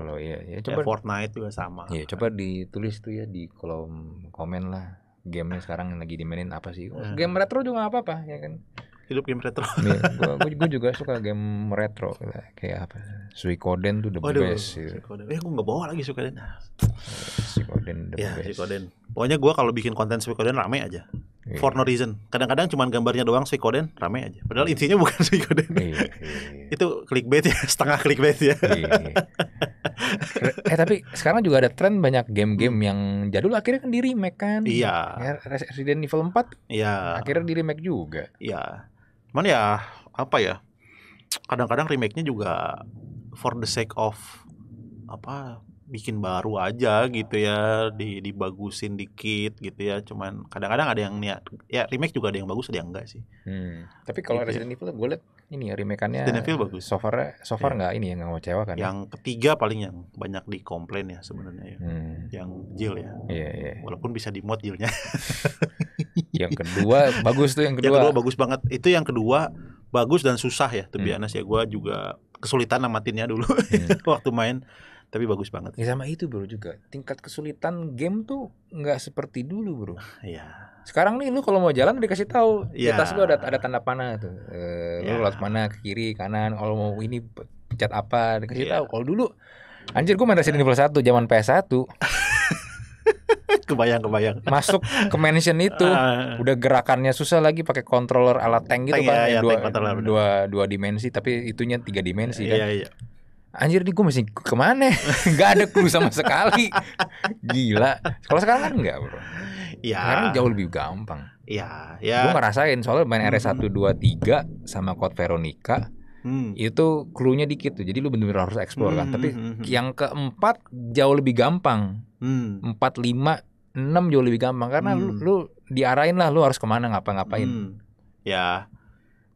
kalau iya, ya, ya coba ya, Fortnite juga sama ya coba ditulis tuh ya di kolom komen lah gamenya sekarang yang lagi dimainin apa sih hmm. game retro juga apa-apa ya kan hidup game retro ya, gue gua, juga suka game retro kayak apa Suikoden tuh the Waduh, best ya. Suikoden. eh gua nggak bawa lagi Suikoden ah. Suikoden the ya, best Suikoden pokoknya gue kalau bikin konten Suikoden rame aja yeah. for no reason. Kadang-kadang cuma gambarnya doang Suikoden rame aja. Padahal iya. intinya bukan Suikoden. Yeah, yeah, yeah. itu clickbait ya, setengah clickbait ya. Yeah, yeah eh tapi sekarang juga ada tren banyak game-game hmm. yang jadul akhirnya kan di remake kan. Iya. Ya, Resident Evil 4. Iya. Akhirnya di remake juga. Iya. Cuman ya apa ya? Kadang-kadang remake-nya juga for the sake of apa bikin baru aja gitu ya di dibagusin dikit gitu ya cuman kadang-kadang ada yang niat ya remake juga ada yang bagus ada yang enggak sih hmm. tapi kalau gitu. Ya. Resident Evil gue lihat ini ya, remake-annya Resident Evil bagus. So far so far iya. nggak yeah. ini yang nggak kan? Ya? Yang ya? ketiga paling yang banyak dikomplain ya sebenarnya ya. Hmm. Yang Jill ya. Iya yeah, iya. Yeah. Walaupun bisa jill Jillnya. yang kedua bagus tuh yang kedua. Yang kedua bagus banget. Itu yang kedua bagus dan susah ya. Tapi hmm. ya gue juga kesulitan namatinnya dulu hmm. waktu main tapi bagus banget ya, sama itu bro juga tingkat kesulitan game tuh nggak seperti dulu bro Iya. sekarang nih lu kalau mau jalan dikasih tahu ya. di iya. atas lu ada ada tanda panah tuh e, ya. lu iya. lewat mana ke kiri kanan kalau mau ini pencet apa dikasih ya. tahu kalau dulu anjir gue main Resident Evil 1 zaman PS1 kebayang kebayang masuk ke mansion itu uh, udah gerakannya susah lagi pakai controller alat tank gitu tank, kan ya, dua, tank dua dua dimensi tapi itunya tiga dimensi kan iya, iya anjir nih gue masih kemana Gak ada clue sama sekali gila kalau sekarang kan enggak bro ya. sekarang jauh lebih gampang Iya. ya, ya. gue ngerasain soalnya main RS 123 hmm. sama Code Veronica hmm. itu clue dikit tuh jadi lu bener-bener harus explore kan hmm, tapi hmm, hmm, hmm. yang keempat jauh lebih gampang hmm. lima, lima enam jauh lebih gampang karena hmm. lu, lu diarahin lah lu harus kemana ngapa-ngapain hmm. ya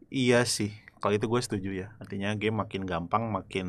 iya sih kalau itu gue setuju ya artinya game makin gampang makin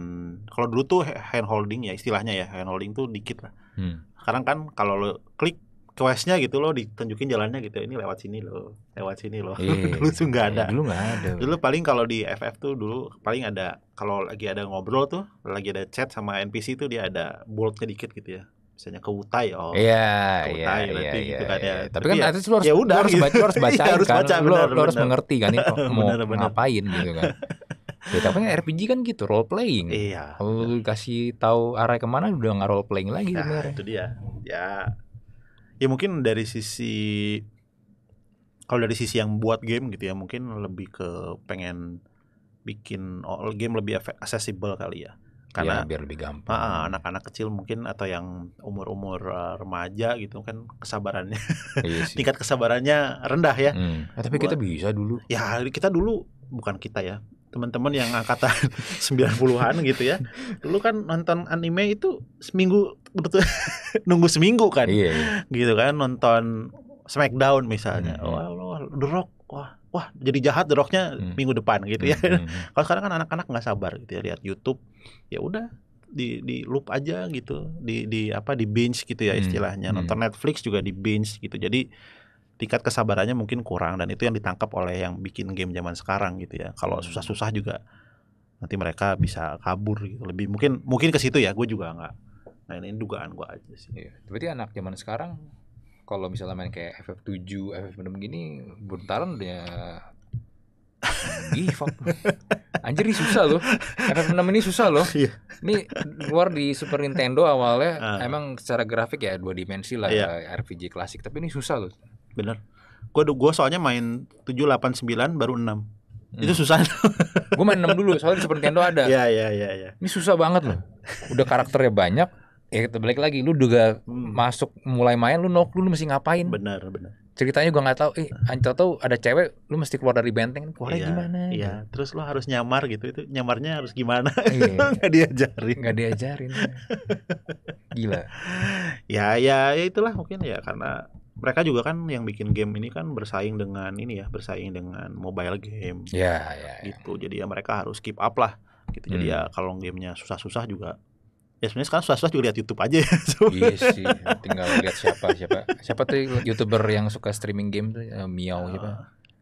kalau dulu tuh hand holding ya istilahnya ya hand holding tuh dikit lah hmm. sekarang kan kalau lo klik questnya gitu loh ditunjukin jalannya gitu ini lewat sini loh lewat sini loh iya, yeah, dulu tuh nggak iya, ada dulu nggak ada dulu paling kalau di FF tuh dulu paling ada kalau lagi ada ngobrol tuh lagi ada chat sama NPC tuh dia ada boldnya dikit gitu ya misalnya ke Wutai oh iya iya iya, gitu iya, kan ya. iya. tapi kan ya, artis lu harus ya udah, gitu. lu harus baca, ya, harus baca, harus kan baca, benar, lu, benar. lu harus mengerti kan itu mau benar. ngapain gitu kan ya tapi kan RPG kan gitu role playing iya kalau lu kasih tahu arah kemana udah nggak role playing lagi nah, sebenarnya itu dia ya ya mungkin dari sisi kalau dari sisi yang buat game gitu ya mungkin lebih ke pengen bikin game lebih accessible kali ya Iya, karena ya, biar lebih gampang. anak anak-anak kecil mungkin atau yang umur-umur uh, remaja gitu kan kesabarannya iya tingkat kesabarannya rendah ya. Hmm. Nah, tapi Buat, kita bisa dulu. Ya kita dulu bukan kita ya teman-teman yang angkatan 90-an gitu ya. Dulu kan nonton anime itu seminggu betul nunggu seminggu kan. Iya, iya. Gitu kan nonton Smackdown misalnya. Hmm. Iya. Wah, wah, The Rock. Wah, wah jadi jahat The hmm. minggu depan gitu hmm, ya. Hmm. hmm. Kalau sekarang kan anak-anak nggak sabar gitu ya lihat YouTube, ya udah di di loop aja gitu, di di apa di binge gitu ya hmm, istilahnya. Hmm. Nonton Netflix juga di binge gitu. Jadi tingkat kesabarannya mungkin kurang dan itu yang ditangkap oleh yang bikin game zaman sekarang gitu ya. Kalau susah-susah juga nanti mereka bisa kabur gitu. Lebih mungkin mungkin ke situ ya. Gue juga nggak. Nah ini dugaan gue aja sih. Iya. Berarti anak zaman sekarang kalau misalnya main kayak FF7, FF6 gini buntaran dia Ih, fuck. Anjir nih susah loh. FF6 ini susah loh. Iya. Ini keluar di Super Nintendo awalnya uh. emang secara grafik ya dua dimensi lah yeah. RPG klasik, tapi ini susah loh. Bener. Gue gua soalnya main 7 8 9 baru 6. Hmm. Itu susah. gue main 6 dulu soalnya di Super Nintendo ada. Iya, iya, iya, iya. Ini susah banget loh. Udah karakternya banyak, ya kita balik lagi lu juga hmm. masuk mulai main lu nok lu, lu mesti ngapain benar benar ceritanya gua nggak tahu eh nah. anjir tahu ada cewek lu mesti keluar dari benteng keluar iya, gimana iya terus lu harus nyamar gitu itu nyamarnya harus gimana iya. nggak diajarin nggak diajarin gila ya ya ya itulah mungkin ya karena mereka juga kan yang bikin game ini kan bersaing dengan ini ya bersaing dengan mobile game ya, ya, ya. gitu jadi ya mereka harus keep up lah gitu hmm. jadi ya hmm. kalau gamenya susah-susah juga ya sebenarnya sekarang swasta juga lihat YouTube aja ya. iya sih, tinggal lihat siapa siapa siapa tuh youtuber yang suka streaming game tuh uh, Miao ah, siapa?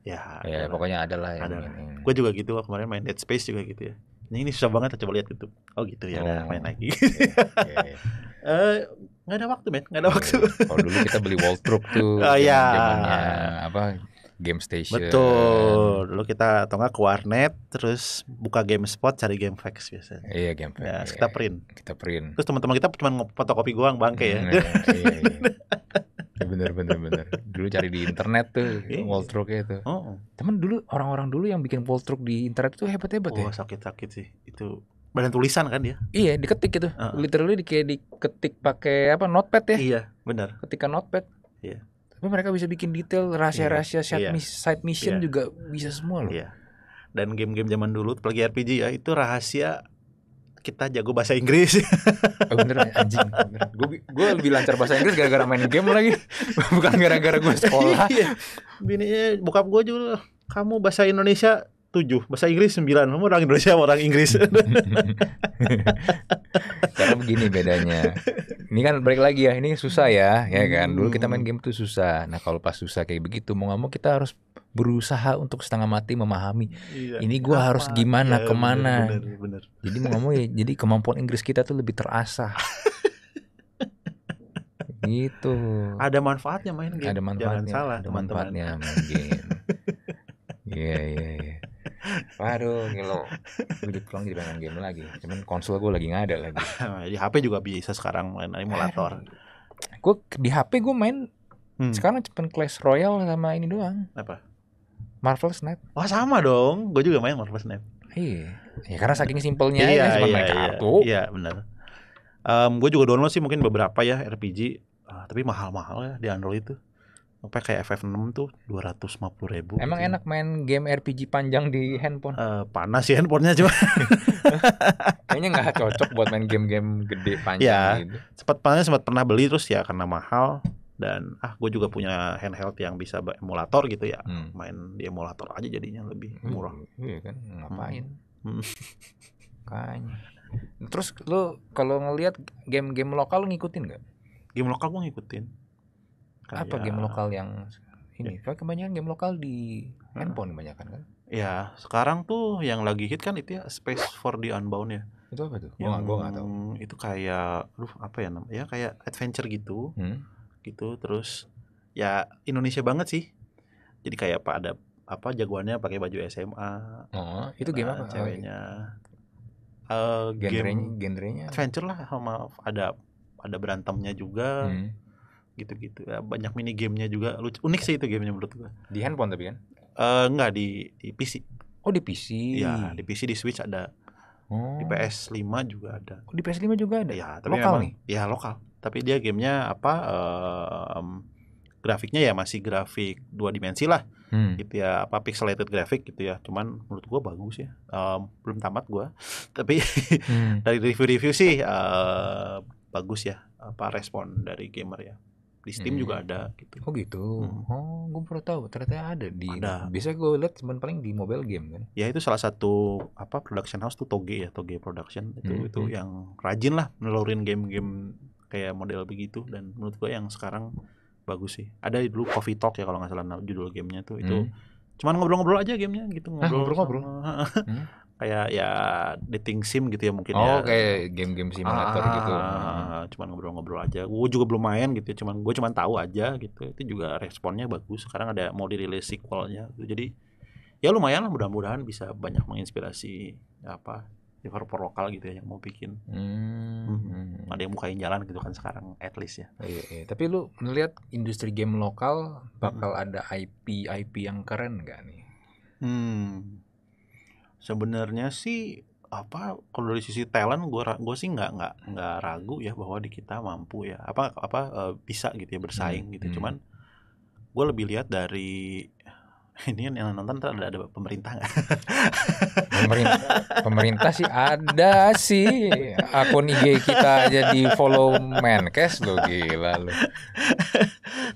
ya, ya adalah. pokoknya ada lah. Ada. Gue juga gitu kemarin main Dead Space juga gitu ya. Ini, ini susah banget coba lihat YouTube. Oh gitu ya, oh, main lagi. yeah, yeah. uh, gak ada waktu men, nggak ada iya, waktu. Kalau dulu kita beli wall tuh, oh, ya. apa game station. Betul. Lalu kita atau nggak ke warnet, terus buka game spot, cari fax biasanya. Iya, fax. Ya, kita print. Kita print. Terus teman-teman kita cuma fotokopi goang bangke ya. Hmm, iya, iya, bener bener bener. Dulu cari di internet tuh iya. Waltruk itu. Ya oh. Teman dulu orang-orang dulu yang bikin Wall truck di internet tuh hebat hebat ya. oh, ya. sakit-sakit sih itu badan tulisan kan dia? Iya, diketik gitu. Uh. Literally di, diketik pakai apa notepad ya? Iya, benar. Ketika notepad. Iya. Tapi mereka bisa bikin detail iya, rahasia-rahasia yeah. side, yeah. side mission yeah. juga bisa semua loh. Yeah. Dan game-game zaman dulu apalagi RPG ya itu rahasia kita jago bahasa Inggris. oh, bener anjing. Gue gue lebih lancar bahasa Inggris gara-gara main game lagi. Bukan gara-gara gue sekolah. Iya. Bininya bokap gue juga kamu bahasa Indonesia tujuh bahasa Inggris sembilan Kamu orang Indonesia orang Inggris. Karena begini bedanya. Ini kan balik lagi ya, ini susah ya, ya kan. Dulu kita main game tuh susah. Nah, kalau pas susah kayak begitu mau nggak mau kita harus berusaha untuk setengah mati memahami iya, ini gue harus gimana ya, kemana bener, bener, bener. jadi mau ngomong ya jadi kemampuan Inggris kita tuh lebih terasah gitu ada manfaatnya main game ada manfaatnya Jangan salah ada teman -teman. manfaatnya main game iya iya iya Waduh, ngilo. Gue udah pulang jadi pengen game lagi. Cuman konsol gue lagi nggak ada lagi. Nah, di HP juga bisa sekarang main emulator. Gue di HP gue main hmm. sekarang cuman Clash Royale sama ini doang. Apa? Marvel Snap. Wah oh, sama dong, gue juga main Marvel Snap. Iya, ya, karena saking simpelnya ya, iya, cuma iya, main iya, Iya benar. Um, gue juga download sih mungkin beberapa ya RPG, uh, ah, tapi mahal-mahal ya di Android itu apa kayak FF6 tuh 250 ribu emang gitu. Ya. enak main game RPG panjang di eh, handphone uh, panas sih handphonenya cuma kayaknya nggak cocok buat main game-game gede panjang ya, gitu sempat panas sempat pernah beli terus ya karena mahal dan ah gue juga punya handheld yang bisa emulator gitu ya hmm. main di emulator aja jadinya lebih hmm, murah iya kan ngapain hmm. hmm. kayaknya terus lu kalau ngelihat game-game lokal lu ngikutin gak game lokal gue ngikutin lokal Apa game lokal yang ini? Ya. kebanyakan game lokal di hmm. handphone kebanyakan kan? Ya, sekarang tuh yang lagi hit kan itu ya Space for the Unbound ya. Itu apa tuh? Yang, gua gak, tahu. Itu kayak lu apa ya namanya? Ya kayak adventure gitu. Hmm. Gitu terus ya Indonesia banget sih. Jadi kayak apa ada apa jagoannya pakai baju SMA. Oh, itu game apa? Oh, ceweknya. Uh, genrenya, genre, genrenya adventure lah sama ada ada berantemnya juga. Hmm gitu-gitu ya, banyak mini gamenya juga lucu unik sih itu gamenya menurut gua di handphone tapi kan uh, enggak di di PC oh di PC ya di PC di Switch ada oh. di PS5 juga ada oh di PS5 juga ada ya tapi lokal memang, nih ya lokal tapi dia gamenya apa um, grafiknya ya masih grafik dua dimensi lah hmm. gitu ya apa pixelated grafik gitu ya cuman menurut gua bagus ya um, belum tamat gua tapi hmm. dari review-review sih uh, bagus ya apa respon dari gamer ya di Steam hmm. juga ada hmm. gitu. Oh gitu. Hmm. Oh, gue baru tahu ternyata ada di ada. bisa gue lihat cuman paling di mobile game kan. Ya itu salah satu apa production house tuh Toge ya, Toge Production itu hmm. itu hmm. yang rajin lah nelurin game-game kayak model begitu dan menurut gue yang sekarang bagus sih. Ada dulu Coffee Talk ya kalau nggak salah judul gamenya tuh itu hmm. cuman ngobrol-ngobrol aja gamenya gitu ah, ngobrol-ngobrol. Ah, hmm? kayak ya dating sim gitu ya mungkin oh, ya. Oh kayak game-game simulator ah, gitu. Ah, hmm cuma cuman ngobrol-ngobrol aja gue juga belum main gitu ya, cuman gue cuman tahu aja gitu itu juga responnya bagus sekarang ada mau dirilis sequelnya gitu. jadi ya lumayan lah mudah-mudahan bisa banyak menginspirasi apa developer lokal gitu ya yang mau bikin hmm. Hmm. ada yang bukain jalan gitu kan sekarang at least ya iya, iya. tapi lu melihat industri game lokal bakal hmm. ada IP IP yang keren gak nih hmm sebenarnya sih apa kalau dari sisi talent gue gue sih nggak nggak nggak ragu ya bahwa di kita mampu ya apa apa eh, bisa gitu ya bersaing hmm. gitu hmm. cuman gue lebih lihat dari ini yang nonton ada, ada pemerintah nggak? pemerintah, pemerintah sih ada sih akun IG kita aja di follow Menkes lo gila lo.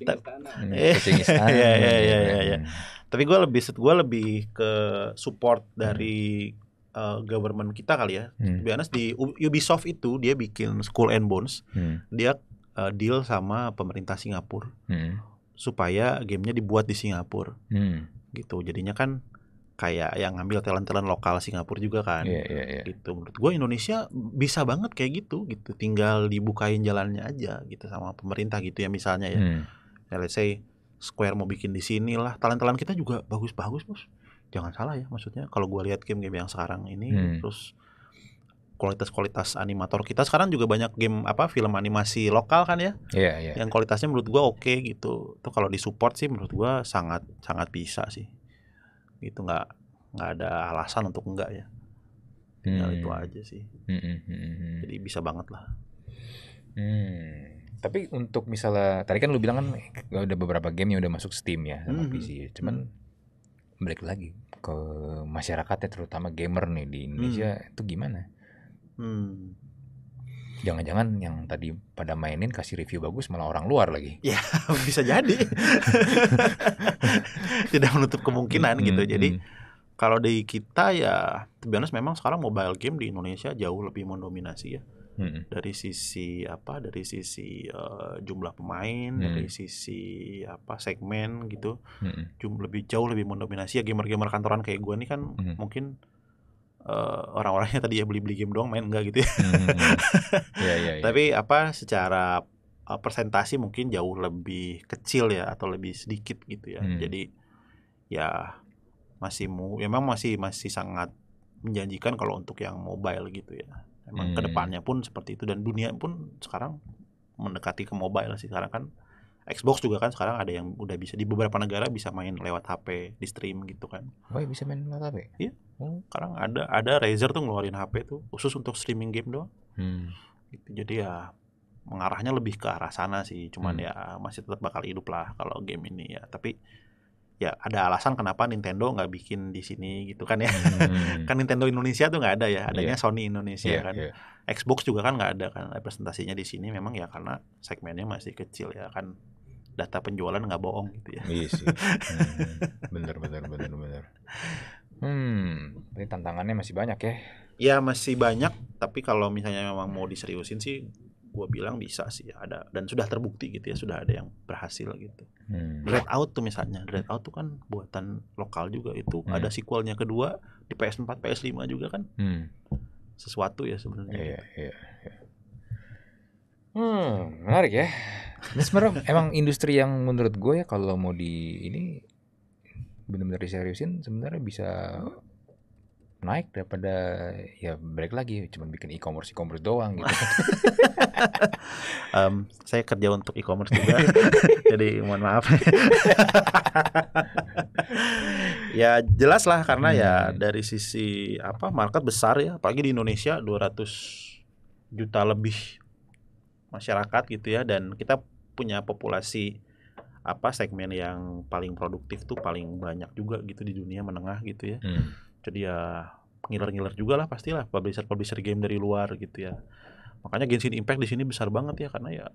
Kucing hmm, iya, istana. Iya iya iya iya. iya. iya. Tapi gue lebih gue lebih ke support dari hmm uh, government kita kali ya. Hmm. Biasanya di Ubisoft itu dia bikin School and Bones. Hmm. Dia uh, deal sama pemerintah Singapura hmm. supaya gamenya dibuat di Singapura. Hmm. Gitu. Jadinya kan kayak yang ngambil talent-talent lokal Singapura juga kan. Yeah, yeah, yeah. Gitu. Menurut gue Indonesia bisa banget kayak gitu gitu. Tinggal dibukain jalannya aja gitu sama pemerintah gitu ya misalnya ya. Hmm. Ya, let's say Square mau bikin di sini lah. Talent-talent kita juga bagus-bagus, Bos jangan salah ya maksudnya kalau gue lihat game-game yang sekarang ini hmm. terus kualitas-kualitas animator kita sekarang juga banyak game apa film animasi lokal kan ya yeah, yeah. yang kualitasnya menurut gue oke okay, gitu tuh kalau disupport sih menurut gue sangat sangat bisa sih gitu nggak nggak ada alasan untuk enggak ya tinggal hmm. itu aja sih hmm, hmm, hmm, hmm. jadi bisa banget lah hmm. tapi untuk misalnya tadi kan lu bilang kan eh, udah beberapa game yang udah masuk Steam ya sama hmm. hmm. PC ya. cuman hmm balik lagi ke masyarakat ya terutama gamer nih di Indonesia hmm. itu gimana? jangan hmm. Jangan-jangan yang tadi pada mainin kasih review bagus malah orang luar lagi. Ya bisa jadi. Tidak menutup kemungkinan hmm, gitu. Hmm, jadi hmm. kalau di kita ya, to memang sekarang mobile game di Indonesia jauh lebih mendominasi ya hmm. dari sisi apa dari sisi uh, jumlah pemain hmm. dari sisi apa segmen gitu hmm. Jum, lebih jauh lebih mendominasi ya gamer-gamer kantoran kayak gue nih kan hmm. mungkin uh, eh, orang-orangnya tadi ya beli-beli game doang main enggak gitu ya hmm. yeah, yeah, yeah. tapi apa secara uh, persentasi mungkin jauh lebih kecil ya atau lebih sedikit gitu ya hmm. jadi ya masih mu ya memang masih masih sangat menjanjikan kalau untuk yang mobile gitu ya Emang hmm. kedepannya pun seperti itu dan dunia pun sekarang mendekati ke mobile sih sekarang kan Xbox juga kan sekarang ada yang udah bisa di beberapa negara bisa main lewat HP di stream gitu kan. Oh iya, bisa main lewat HP? Iya. Hmm. Sekarang ada ada Razer tuh ngeluarin HP tuh khusus untuk streaming game doang. Hmm. Gitu, jadi ya mengarahnya lebih ke arah sana sih. Cuman hmm. ya masih tetap bakal hidup lah kalau game ini ya. Tapi ya ada hmm. alasan kenapa Nintendo nggak bikin di sini gitu kan ya hmm. kan Nintendo Indonesia tuh nggak ada ya iya. adanya yeah. Sony Indonesia yeah, kan yeah. Xbox juga kan nggak ada kan representasinya di sini memang ya karena segmennya masih kecil ya kan data penjualan nggak bohong gitu ya iya sih hmm. bener bener bener bener hmm ini tantangannya masih banyak ya ya masih banyak tapi kalau misalnya memang mau diseriusin sih gue bilang bisa sih ada dan sudah terbukti gitu ya sudah ada yang berhasil gitu hmm. Dread Out tuh misalnya Dread Out tuh kan buatan lokal juga itu hmm. ada sequelnya kedua di PS4 PS5 juga kan hmm. sesuatu ya sebenarnya iya, iya, iya. Hmm, menarik ya. Ini emang industri yang menurut gue ya kalau mau di ini benar-benar diseriusin sebenarnya bisa naik daripada ya break lagi cuma bikin e-commerce e-commerce doang gitu. um, saya kerja untuk e-commerce juga, jadi mohon maaf. ya jelas lah karena ya hmm. ya dari sisi apa market besar ya, apalagi di Indonesia 200 juta lebih masyarakat gitu ya dan kita punya populasi apa segmen yang paling produktif tuh paling banyak juga gitu di dunia menengah gitu ya. Hmm ya ngiler-ngiler juga lah pastilah publisher-publisher game dari luar gitu ya. Makanya Genshin Impact di sini besar banget ya karena ya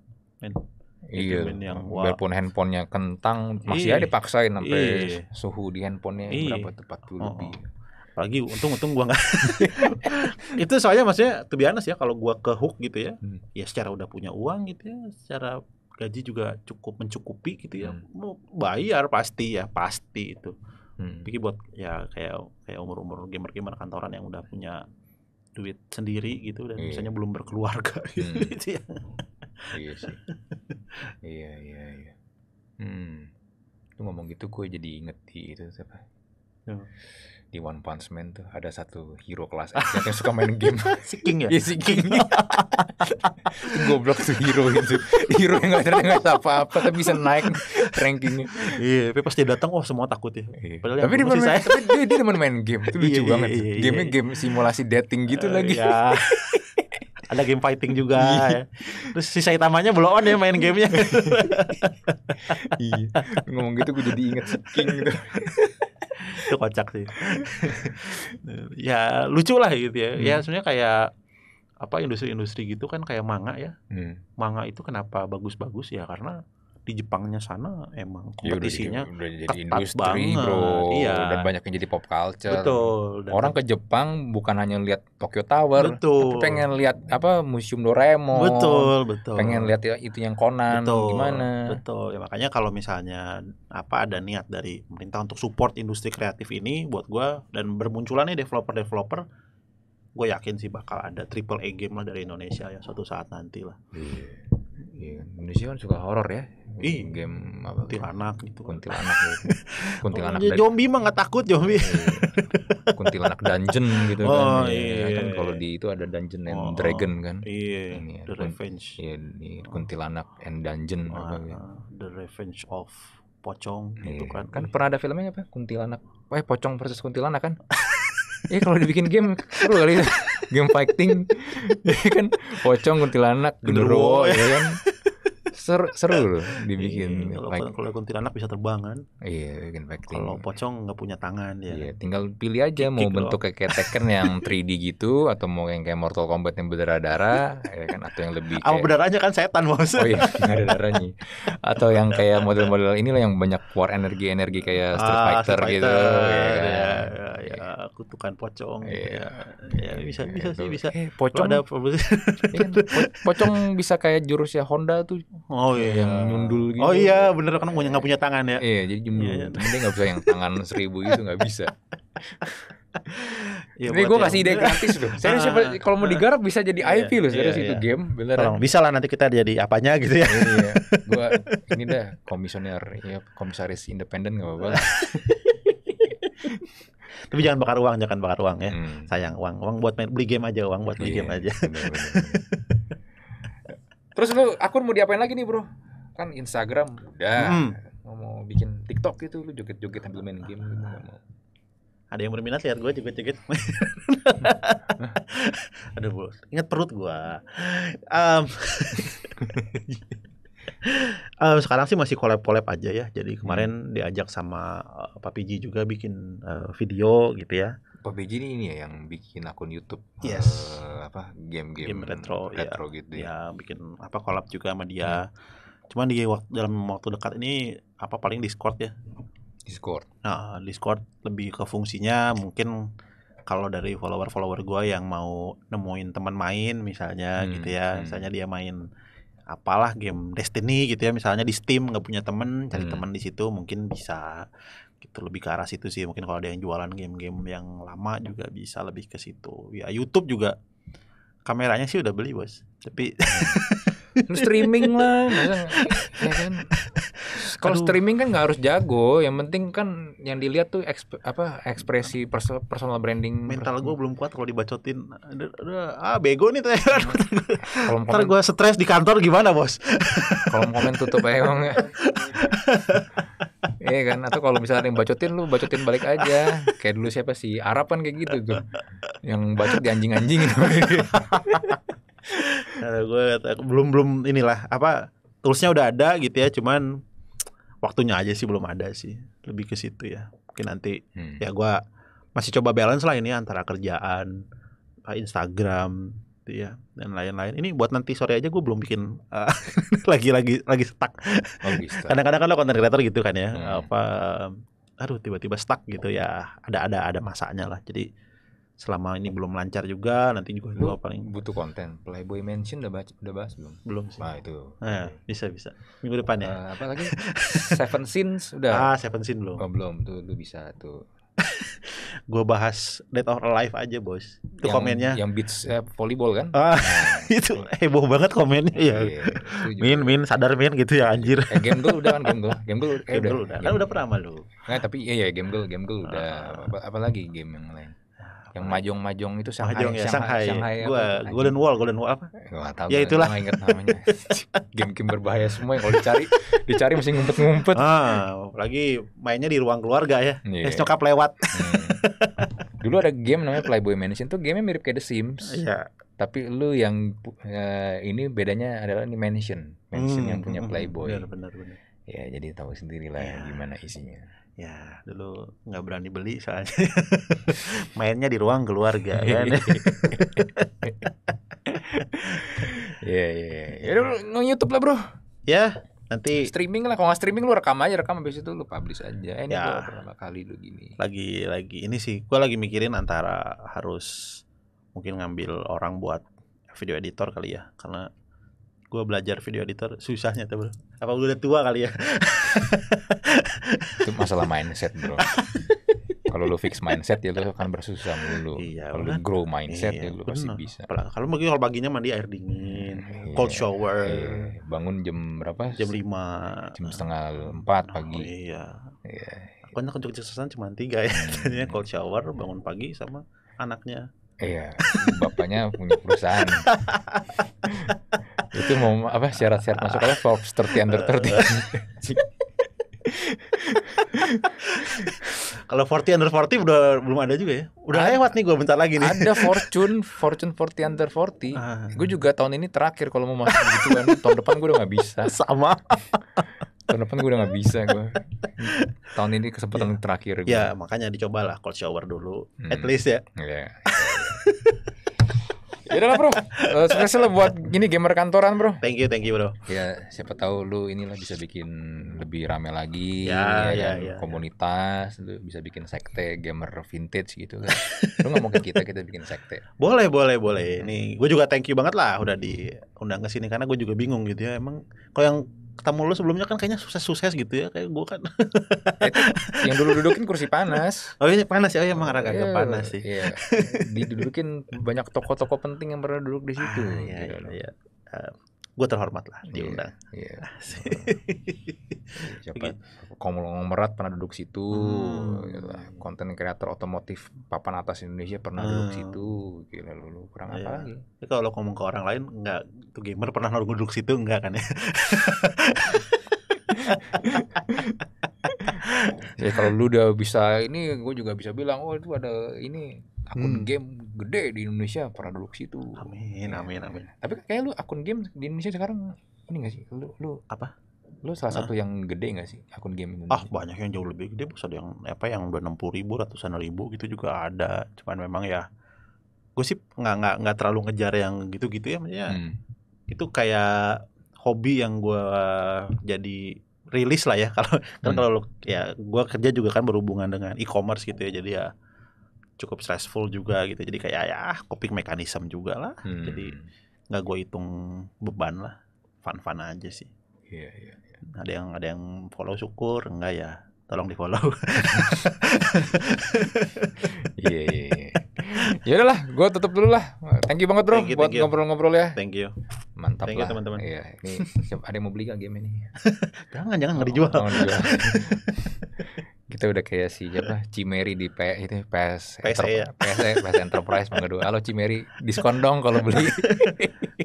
men Iya, yang walaupun handphonenya kentang masih iya, paksain dipaksain sampai iya. suhu di handphonenya iya. berapa tepat oh, lebih. Oh. Lagi untung-untung gua nggak. itu soalnya maksudnya tuh biasa ya kalau gua ke hook gitu ya. Hmm. Ya secara udah punya uang gitu ya, secara gaji juga cukup mencukupi gitu ya. Hmm. Mau bayar pasti ya, pasti itu hmm. jadi buat ya kayak kayak umur umur gamer gamer kantoran yang udah punya duit sendiri gitu dan yeah. misalnya belum berkeluarga gitu, hmm. gitu ya iya sih iya iya iya hmm Tuh ngomong gitu gue jadi inget di itu siapa di One Punch Man tuh ada satu hero kelas S yang suka main game. si King ya? Iya si King. Goblok tuh hero itu. Hero yang gak ternyata apa-apa tapi bisa naik rankingnya. Iya, tapi pas dia datang wah oh, semua takut ya. Iya. tapi, dia main, tapi dia, dia demen main game. Itu lucu iya, iya banget. Iya, iya, Gamenya iya. game simulasi dating gitu uh, lagi. Iya. ada game fighting juga ya. Terus si Saitamanya belum on ya main gamenya. iya. Ngomong gitu gue jadi inget si King gitu. itu kocak sih ya lucu lah gitu ya, ya hmm. ya sebenarnya kayak apa industri-industri gitu kan kayak manga ya hmm. manga itu kenapa bagus-bagus ya karena di Jepangnya sana emang kompetisinya ya, udah, udah, udah jadi industri banget. bro iya. dan banyak yang jadi pop culture betul dan orang ke Jepang bukan hanya lihat Tokyo Tower betul tapi pengen lihat apa museum Doraemon betul betul pengen lihat itu yang Conan betul, gimana betul ya, makanya kalau misalnya apa ada niat dari pemerintah untuk support industri kreatif ini buat gue dan bermunculannya developer developer gue yakin sih bakal ada triple A game lah dari Indonesia ya suatu saat nanti lah iya. Iya, Indonesia kan suka horor ya. Ih, game apa? Kuntilanak gitu. Kuntilanak gitu. Kuntilanak. Oh, zombie mah nggak takut zombie. Iya, iya. kuntilanak dungeon gitu oh, kan. Oh iya, iya. Kan kalau di itu ada dungeon and oh, oh. dragon kan. Iya. Ini, ya, The Kunt, Revenge. Iya, ini kuntilanak and dungeon oh, apa gitu. The Revenge of Pocong gitu iya. itu kan. Kan pernah ada filmnya apa? Kuntilanak. Oh, eh, Pocong versus Kuntilanak kan. Iya kalau dibikin game seru kali ya. game fighting. kan pocong kuntilanak genderuwo ya kan seru seru loh dibikin iya, kalau, kalau kuntilanak bisa terbang kan iya bikin fighting kalau pocong nggak punya tangan ya iya, tinggal pilih aja -kik mau loh. Gitu bentuk kayak Tekken yang 3D gitu atau mau yang kayak Mortal Kombat yang berdarah-darah ya kan atau yang lebih kayak... apa berdarahnya kan setan bos oh iya ada darahnya atau yang kayak model-model inilah yang banyak war energi-energi kayak ah, Street ah, Fighter, Street Fighter gitu ya, kan? ya, ya, ya, kutukan pocong gitu iya. ya, ya, ya bisa ya, bisa sih bisa eh, pocong ada ya, pocong bisa kayak jurusnya Honda tuh Oh iya. Yang nyundul gitu. Oh iya, bener kan punya nggak punya tangan ya? Iya, jadi nyundul. Iya, iya. dia nggak bisa yang tangan seribu itu nggak bisa. Ya, Ini gue kasih ide gratis loh. Saya ah, siapa kalau mau digarap bisa jadi IP iya, loh iya, serius iya, itu iya. game bener. Tolong bisa lah nanti kita jadi apanya gitu ya. iya, iya. gue ini dah komisioner ya komisaris independen gak apa-apa. Tapi jangan bakar uang, jangan bakar uang ya. Hmm. Sayang uang, uang buat main beli game aja, uang buat beli yeah, game aja. bener, bener. Terus lu akun mau diapain lagi nih, Bro? Kan Instagram udah. Hmm. Mau bikin TikTok gitu lu joget-joget sambil main game gitu gak Ada yang berminat lihat gue joget-joget. Aduh, Bro. Ingat perut gue. Um, Uh, sekarang sih masih collab-collab aja ya. Jadi hmm. kemarin hmm. diajak sama uh, eh, Papi Ji juga bikin uh, video gitu ya. Papi Ji ini ya yang bikin akun YouTube. Yes. Uh, apa game-game game retro, iya. retro ya, gitu. Ya. ya bikin apa collab juga sama dia. Hmm. Cuman di waktu, dalam waktu dekat ini apa paling Discord ya. Discord. Nah, Discord lebih ke fungsinya mungkin kalau dari follower-follower gua yang mau nemuin teman main misalnya gitu hmm, gitu ya, hmm. misalnya dia main apalah game Destiny gitu ya misalnya di Steam nggak punya temen cari hmm. temen di situ mungkin bisa gitu lebih ke arah situ sih mungkin kalau ada yang jualan game-game yang lama juga bisa lebih ke situ ya YouTube juga kameranya sih udah beli bos tapi hmm. streaming lah ya kan kalau streaming kan nggak harus jago yang penting kan yang dilihat tuh eksp, apa ekspresi personal branding mental gue belum kuat kalau dibacotin ah bego nih ternyata kalau ntar gue stres di kantor gimana bos kalau komen tutup aja emang Iya kan atau kalau misalnya ada yang bacotin lu bacotin balik aja kayak dulu siapa sih Arab kan kayak gitu tuh yang bacot di anjing-anjing gue belum belum inilah apa toolsnya udah ada gitu ya cuman waktunya aja sih belum ada sih lebih ke situ ya mungkin nanti hmm. ya gue masih coba balance lah ini ya, antara kerjaan Instagram gitu ya dan lain-lain ini buat nanti sore aja gue belum bikin uh, lagi lagi lagi stuck oh, kadang-kadang kan lo konten creator gitu kan ya hmm. apa aduh tiba-tiba stuck gitu ya ada ada ada masanya lah jadi selama ini hmm. belum lancar juga nanti juga lu paling butuh konten Playboy Mansion udah bahas udah bahas belum belum sih nah, itu nah, bisa bisa minggu depan ya uh, lagi Seven Sins udah ah Seven Sins belum oh, belum tuh lu bisa tuh gue bahas Dead or Alive aja bos itu yang, komennya yang beats eh, volleyball kan ah, nah, itu heboh banget komennya ya iya, min min sadar min gitu ya anjir eh, game gue udah kan game gue game gue eh, udah, udah. Game. Nah, udah pernah malu nah tapi iya iya game gue game gue ah. udah apa, apa lagi game yang lain yang majong-majong itu Shanghai. Majong ya, Shanghai. Shanghai, Shanghai ya. gua apa? Golden Wall, Golden Wall apa? Enggak tahu. Ya itulah. Enggak ingat namanya. Game-game berbahaya semua yang kalau dicari, dicari mesti ngumpet-ngumpet. Ah, apalagi mainnya di ruang keluarga ya. Yeah. Iya. nyokap lewat. Hmm. Dulu ada game namanya Playboy Mansion tuh gamenya mirip kayak The Sims. Iya. Yeah. Tapi lu yang uh, ini bedanya adalah ini mansion, mansion hmm, yang punya hmm, hmm. Playboy. Benar, benar, Ya, jadi tahu sendirilah yeah. gimana isinya ya dulu nggak berani beli soalnya mainnya di ruang keluarga kan iya, iya. Iya, ya ya ya ya YouTube lah bro ya nanti streaming lah kalau nggak streaming lu rekam aja rekam habis itu lu publish aja eh, ini ya, pertama kali lu gini lagi lagi ini sih gua lagi mikirin antara harus mungkin ngambil orang buat video editor kali ya karena gue belajar video editor susahnya tuh bro apa gue udah tua kali ya itu masalah mindset bro kalau lu fix mindset ya lu akan bersusah mulu iya, kalau lu grow mindset iya, ya lu iya, pasti bisa kalau mungkin kalau paginya mandi air dingin iya, cold shower iya. bangun jam berapa jam lima jam setengah empat nah, pagi oh, iya, iya. aku anak kesuksesan cuma tiga ya tadinya hmm. cold shower bangun pagi sama anaknya Iya, bapaknya punya perusahaan. itu mau apa syarat-syarat masuk apa Forbes 30 under 30. Kalau 40 under 40 udah belum ada juga ya. Udah lewat nih gue bentar lagi nih. Ada Fortune, Fortune 40 under 40. Ah. Gue juga tahun ini terakhir kalau mau masuk gitu kan. tahun depan gue udah gak bisa. Sama. tahun depan gue udah gak bisa gue. Tahun ini kesempatan yeah. terakhir gue. Ya, makanya dicobalah cold shower dulu. Hmm. At least ya. Yeah ya udah lah bro, uh, eh, sukses lah buat gini gamer kantoran bro. Thank you, thank you bro. Ya siapa tahu lu inilah bisa bikin lebih rame lagi, ya, ya, kan? ya, ya komunitas, ya. lu bisa bikin sekte gamer vintage gitu kan. lu nggak mau kita, kita bikin sekte. Boleh, boleh, boleh. Iya. Ini gue juga thank you banget lah udah diundang ke sini karena gue juga bingung gitu ya. Emang kalau yang ketemu lu sebelumnya kan kayaknya sukses-sukses gitu ya kayak gue kan eh, itu, yang dulu dudukin kursi panas oh ini panas ya oh iya emang agak yeah, panas sih yeah. didudukin banyak toko-toko penting yang pernah duduk di situ ah, iya, gitu. iya. Um, gue terhormat lah diundang. Iya. Yeah, yeah. Siapa? Konglomerat pernah duduk situ, hmm. Gitu kreator otomotif papan atas Indonesia pernah hmm. duduk ah. situ, gila lu, kurang yeah. apa iya. lagi? Ya, kalau ngomong ke orang lain nggak tuh gamer pernah duduk situ nggak kan ya? ya kalau lu udah bisa ini gue juga bisa bilang oh itu ada ini akun hmm. game gede di Indonesia pernah dulu ke situ. Amin, iya. amin, amin. Tapi kayak lu akun game di Indonesia sekarang ini gak sih? Lu lu apa? Lu salah satu yang gede gak sih akun game Indonesia? Ah, banyak yang jauh lebih gede, bos. Ada yang apa yang udah enam puluh ribu, ratusan ribu gitu juga ada. Cuman memang ya gue sih nggak nggak nggak terlalu ngejar yang gitu-gitu ya maksudnya hmm. itu kayak hobi yang gue jadi rilis lah ya kalau kan hmm. kan kalau ya gue kerja juga kan berhubungan dengan e-commerce gitu ya jadi ya cukup stressful juga hmm. gitu jadi kayak ya coping mekanisme juga lah hmm. jadi nggak gue hitung beban lah fun fun aja sih yeah, yeah, yeah. ada yang ada yang follow syukur enggak ya tolong di follow iya yeah, yeah. ya udahlah gue tutup dulu lah thank you banget bro thank you, buat ngobrol-ngobrol ya thank you mantap thank lah teman-teman iya ini siapa ada yang mau beli gak game ini jangan jangan nggak oh, dijual, jangan dijual kita udah kayak si siapa Cimeri di PS itu PS PS ya. PS PS e ya. e, e Enterprise mengadu halo Cimeri diskon dong kalau beli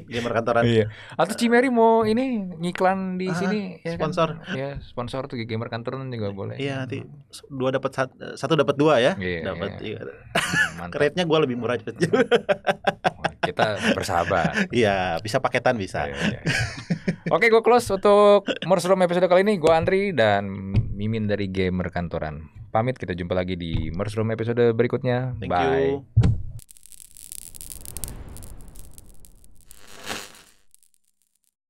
gamer kantoran iya. atau Cimeri mau ini ngiklan di ah, sini ya kan? sponsor kan? ya sponsor tuh gamer kantoran juga boleh iya nanti dua dapat satu, satu dapat dua ya iya, iya. dapat iya. iya. nya gue lebih murah kita bersahabat iya bisa paketan bisa iya, iya. iya. Oke, gue close untuk Morse episode kali ini. Gue Andri dan Mimin dari Gamer Kantoran. Pamit, kita jumpa lagi di Morse episode berikutnya. Thank Bye. You.